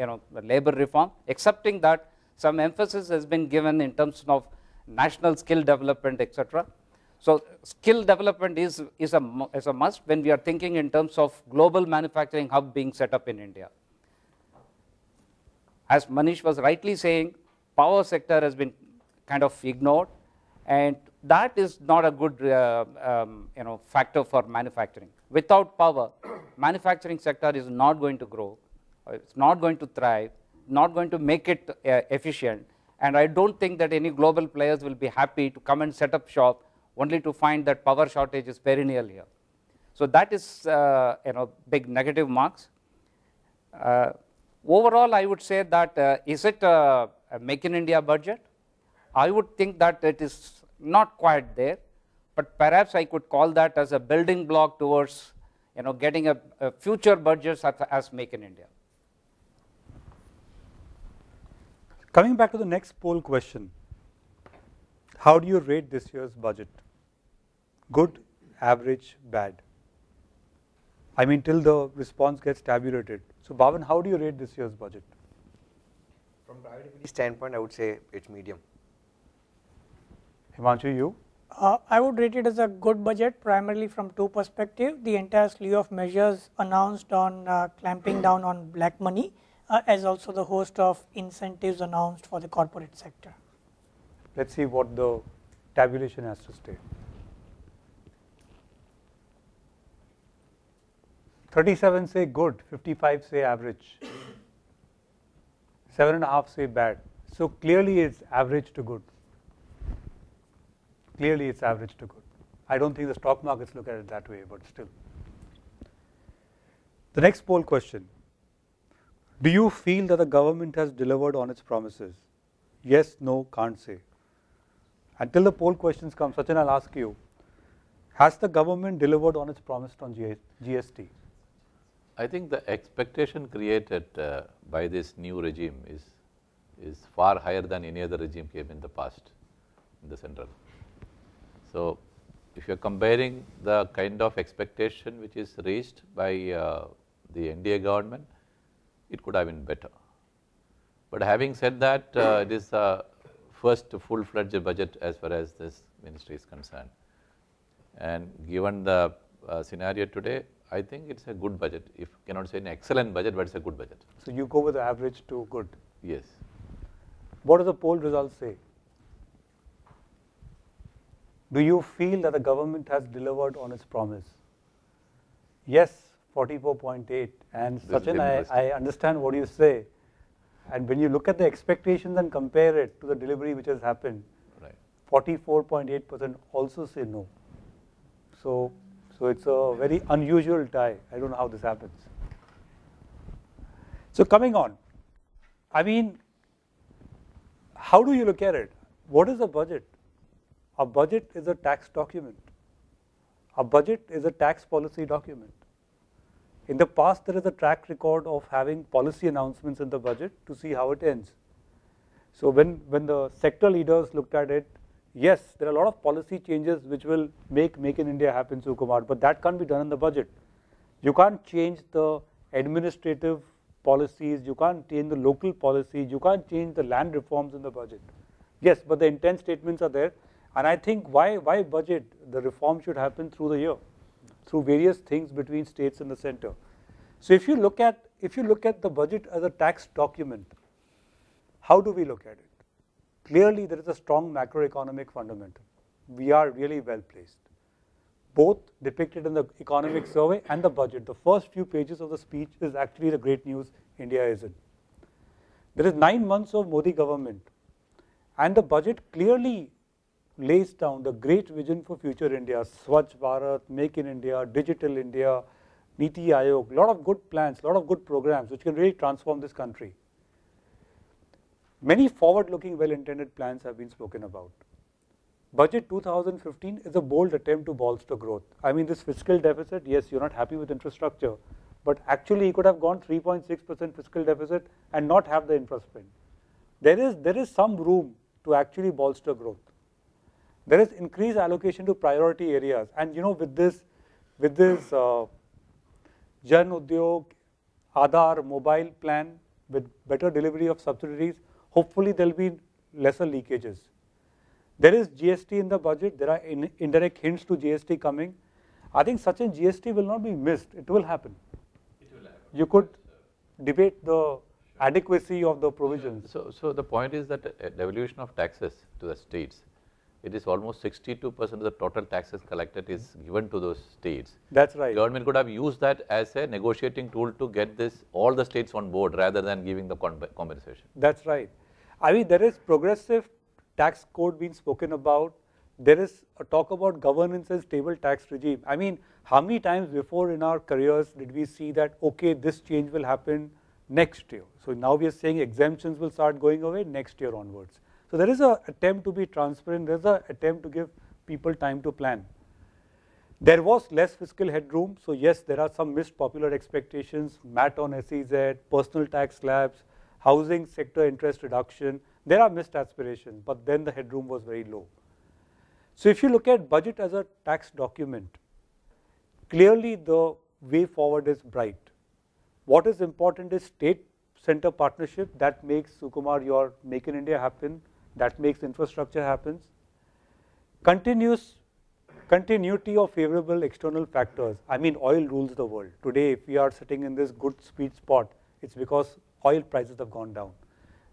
you know, labor reform, excepting that some emphasis has been given in terms of national skill development, etc. So skill development is, is, a, is a must when we are thinking in terms of global manufacturing hub being set up in India. As Manish was rightly saying, power sector has been kind of ignored and that is not a good uh, um, you know, factor for manufacturing without power, manufacturing sector is not going to grow, uh, it's not going to thrive, not going to make it uh, efficient. And I don't think that any global players will be happy to come and set up shop only to find that power shortage is perennial here. So that is, uh, you know, big negative marks. Uh, overall, I would say that uh, is it a, a Make in India budget? I would think that it is not quite there but perhaps I could call that as a building block towards you know, getting a, a future budget as, as Make in India. Coming back to the next poll question, how do you rate this year's budget? Good, average, bad? I mean, till the response gets tabulated. So, Bhavan, how do you rate this year's budget? From private equity standpoint, I would say it's medium. Himanshu, you? Uh, I would rate it as a good budget primarily from two perspectives. The entire slew of measures announced on uh, clamping mm. down on black money uh, as also the host of incentives announced for the corporate sector. Let's see what the tabulation has to say. 37 say good, 55 say average, [COUGHS] 7.5 say bad. So clearly it's average to good clearly it's average to good. I don't think the stock markets look at it that way, but still. The next poll question Do you feel that the government has delivered on its promises? Yes, no, can't say. Until the poll questions come, Sachin, I'll ask you Has the government delivered on its promise on GST? I think the expectation created uh, by this new regime is, is far higher than any other regime came in the past in the central. So if you are comparing the kind of expectation which is raised by uh, the NDA government, it could have been better. But having said that, uh, it is the first full-fledged budget as far as this ministry is concerned. And given the uh, scenario today, I think it's a good budget. If cannot say an excellent budget, but it's a good budget. So you go with the average to good. Yes. What do the poll results say? Do you feel that the government has delivered on its promise? Yes, 44.8. And this Sachin, I, I understand what you say. And when you look at the expectations and compare it to the delivery which has happened, 44.8% right. also say no. So, so it's a very unusual tie. I don't know how this happens. So coming on, I mean, how do you look at it? What is the budget? A budget is a tax document. A budget is a tax policy document. In the past, there is a track record of having policy announcements in the budget to see how it ends. So when, when the sector leaders looked at it, yes, there are a lot of policy changes which will make Make in India happen, Sukumar, but that can't be done in the budget. You can't change the administrative policies, you can't change the local policies, you can't change the land reforms in the budget. Yes, but the intent statements are there and I think why, why budget? The reform should happen through the year, through various things between states and the center. So if you look at, if you look at the budget as a tax document, how do we look at it? Clearly, there is a strong macroeconomic fundamental. We are really well placed both depicted in the economic survey and the budget. The first few pages of the speech is actually the great news India is in. There is nine months of Modi government and the budget clearly lays down the great vision for future India, Swachh Bharat, Make in India, Digital India, Niti Aayog, lot of good plans, lot of good programs which can really transform this country. Many forward-looking, well-intended plans have been spoken about. Budget 2015 is a bold attempt to bolster growth. I mean, this fiscal deficit, yes, you're not happy with infrastructure, but actually you could have gone 3.6% fiscal deficit and not have the infra spend. There is, there is some room to actually bolster growth. There is increased allocation to priority areas. And you know, with this, with this uh, Jan Udyog, Aadhar mobile plan with better delivery of subsidies, hopefully there will be lesser leakages. There is GST in the budget. There are in indirect hints to GST coming. I think such a GST will not be missed. It will happen. It will happen. You could debate the adequacy of the provisions. So, so the point is that uh, devolution of taxes to the states it is almost 62 percent of the total taxes collected is given to those states. That's right. Government could have used that as a negotiating tool to get this all the states on board rather than giving the compensation. That's right. I mean, there is progressive tax code being spoken about. There is a talk about governance and stable tax regime. I mean, how many times before in our careers did we see that, okay, this change will happen next year. So now we are saying exemptions will start going away next year onwards. So there is an attempt to be transparent, there is an attempt to give people time to plan. There was less fiscal headroom, so yes, there are some missed popular expectations, MAT on SEZ, personal tax slabs, housing sector interest reduction, there are missed aspirations, but then the headroom was very low. So if you look at budget as a tax document, clearly the way forward is bright. What is important is state center partnership that makes Sukumar your Make in India happen that makes infrastructure happens. Continuous continuity of favorable external factors. I mean oil rules the world. Today if we are sitting in this good sweet spot, it's because oil prices have gone down.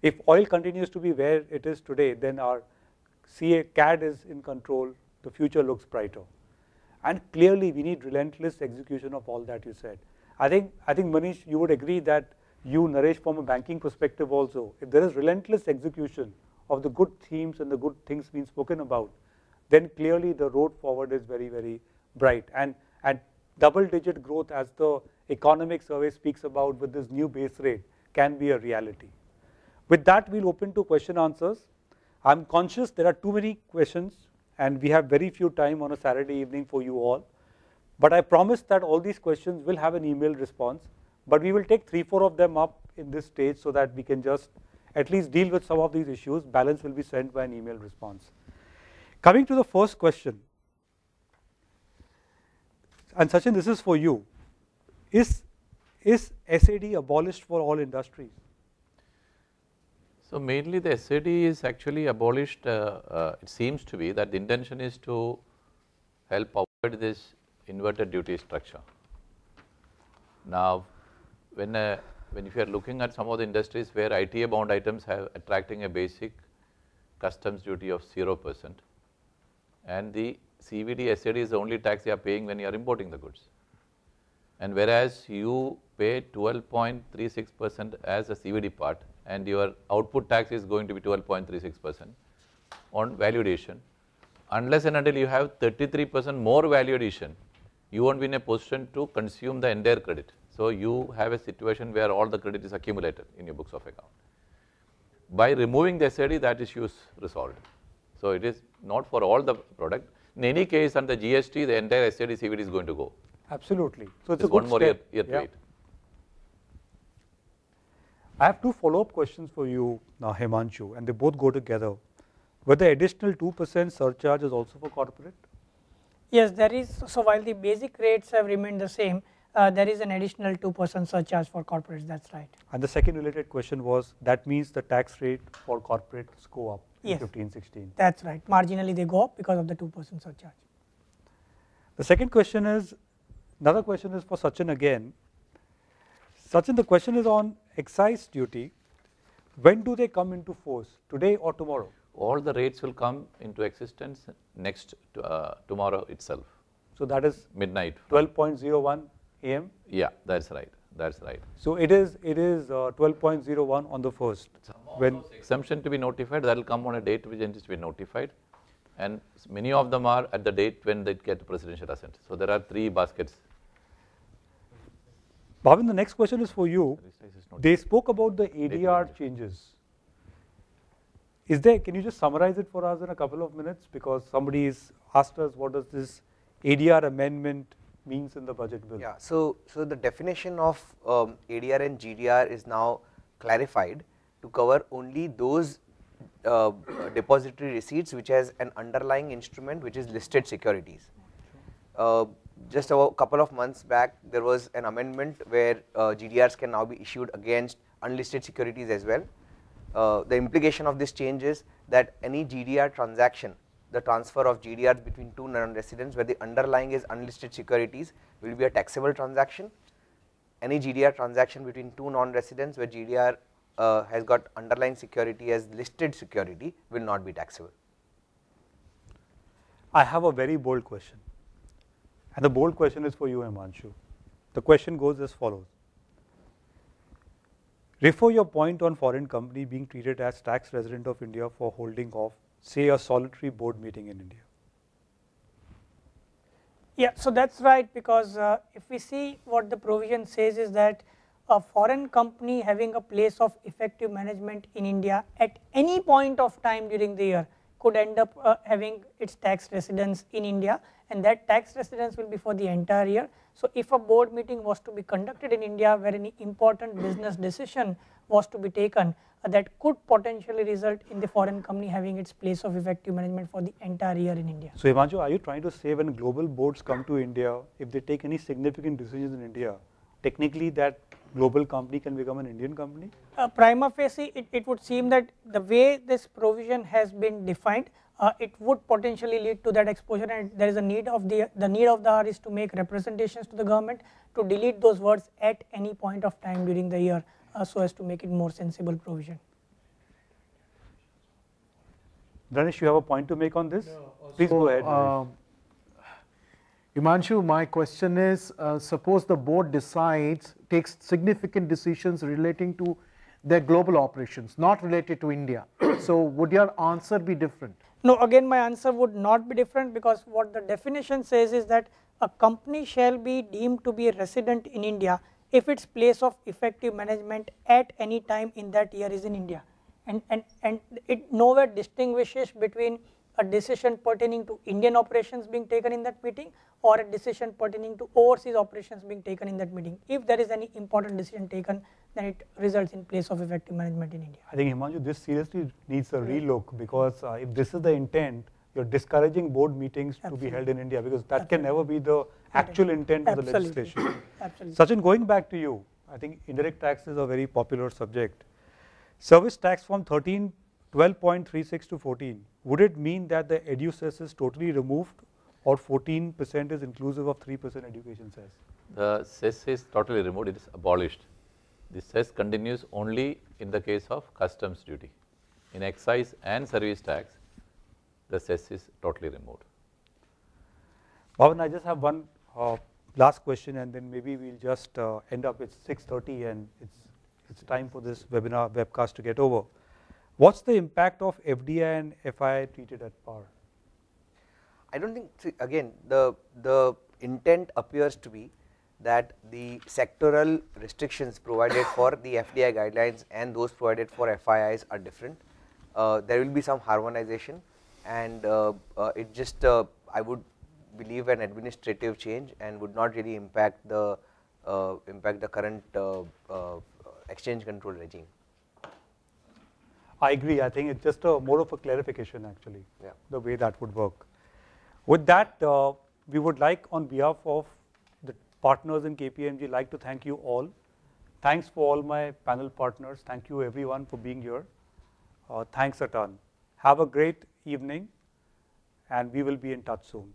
If oil continues to be where it is today, then our CA CAD is in control, the future looks brighter. And clearly we need relentless execution of all that you said. I think, I think Manish, you would agree that you, Naresh, from a banking perspective also, if there is relentless execution, of the good themes and the good things being spoken about, then clearly the road forward is very, very bright. And and double digit growth, as the economic survey speaks about with this new base rate, can be a reality. With that, we'll open to question answers. I'm conscious there are too many questions and we have very few time on a Saturday evening for you all. But I promise that all these questions will have an email response. But we will take three, four of them up in this stage so that we can just at least deal with some of these issues. Balance will be sent by an email response. Coming to the first question, and Sachin, this is for you. Is, is SAD abolished for all industries? So mainly the SAD is actually abolished, uh, uh, it seems to be that the intention is to help avoid this inverted duty structure. Now, when a when if you are looking at some of the industries where ITA bound items have attracting a basic customs duty of 0% and the CVD SAD is the only tax you are paying when you are importing the goods. And whereas you pay 12.36% as a CVD part and your output tax is going to be 12.36% on value addition, unless and until you have 33% more value addition, you won't be in a position to consume the entire credit. So you have a situation where all the credit is accumulated in your books of account. By removing the SID, that issue is resolved. So it is not for all the product. In any case, under GST, the entire SID CVD is going to go. Absolutely. So it's, one more step. year, year yeah. to I have two follow-up questions for you, now, uh, Himanshu, and they both go together. Whether additional 2% surcharge is also for corporate? Yes, there is. So while the basic rates have remained the same, uh, there is an additional 2% surcharge for corporates, that's right. And the second related question was that means the tax rate for corporates go up in yes. 15, 16. That's right, marginally they go up because of the 2% surcharge. The second question is, another question is for Sachin again. Sachin, the question is on excise duty. When do they come into force, today or tomorrow? All the rates will come into existence next uh, tomorrow itself. So that is midnight. 12.01 AM? Yeah, that's right. That's right. So it is it is 12.01 uh, on the first. When exemption to be notified, that will come on a date which is to be notified, and many of them are at the date when they get presidential assent. So there are three baskets. Bhavin, the next question is for you. They spoke about the ADR changes. Is there? Can you just summarize it for us in a couple of minutes? Because somebody has asked us, what does this ADR amendment means in the budget bill. Yeah. So, so the definition of um, ADR and GDR is now clarified to cover only those uh, depository receipts which has an underlying instrument which is listed securities. Uh, just a couple of months back there was an amendment where uh, GDRs can now be issued against unlisted securities as well. Uh, the implication of this change is that any GDR transaction the transfer of GDRs between two non-residents where the underlying is unlisted securities will be a taxable transaction. Any GDR transaction between two non-residents where GDR uh, has got underlying security as listed security will not be taxable. I have a very bold question and the bold question is for you Himanshu. The question goes as follows. Refer your point on foreign company being treated as tax resident of India for holding of say a solitary board meeting in India? Yeah, so that's right because uh, if we see what the provision says is that a foreign company having a place of effective management in India at any point of time during the year could end up uh, having its tax residence in India and that tax residence will be for the entire year. So if a board meeting was to be conducted in India where any important business decision was to be taken uh, that could potentially result in the foreign company having its place of effective management for the entire year in India. So Himanshu, are you trying to say when global boards come to India, if they take any significant decisions in India, technically that global company can become an Indian company? Uh, prima facie, it, it would seem that the way this provision has been defined, uh, it would potentially lead to that exposure and there is a need of the the need of the hour is to make representations to the government to delete those words at any point of time during the year uh, so as to make it more sensible provision. Danish, you have a point to make on this? No, Please go ahead. Uh, um, Imanshu, my question is, uh, suppose the board decides, takes significant decisions relating to their global operations, not related to India. [COUGHS] so would your answer be different? No, again my answer would not be different because what the definition says is that a company shall be deemed to be a resident in India if its place of effective management at any time in that year is in India. And, and, and it nowhere distinguishes between a decision pertaining to Indian operations being taken in that meeting or a decision pertaining to overseas operations being taken in that meeting. If there is any important decision taken, then it results in place of effective management in India. I think Himanju, this seriously needs a relook because uh, if this is the intent, you're discouraging board meetings Absolutely. to be held in India because that Absolutely. can never be the actual intent of the legislation. [COUGHS] Absolutely. Sachin, going back to you, I think indirect tax is a very popular subject. Service tax from 13, 12.36 to 14, would it mean that the edu cess is totally removed or 14% is inclusive of 3% education cess? The cess is totally removed, it is abolished. The cess continues only in the case of customs duty. In excise and service tax, the cess is totally removed. Bhavan, I just have one uh, last question and then maybe we'll just uh, end up at 6.30 and it's, it's time for this webinar webcast to get over. What's the impact of FDI and FII treated at par? I don't think, again, the, the intent appears to be that the sectoral restrictions provided [COUGHS] for the FDI guidelines and those provided for FIIs are different. Uh, there will be some harmonization and uh, uh, it just uh, I would believe an administrative change and would not really impact the impact the current exchange control regime. I agree. I think it's just a more of a clarification actually, yeah. the way that would work. With that, uh, we would like on behalf of the partners in KPMG like to thank you all. Thanks for all my panel partners. Thank you everyone for being here. Uh, thanks a ton. Have a great evening and we will be in touch soon.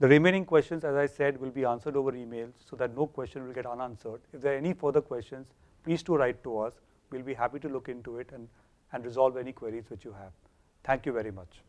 The remaining questions, as I said, will be answered over email so that no question will get unanswered. If there are any further questions, please do write to us. We'll be happy to look into it and, and resolve any queries which you have. Thank you very much.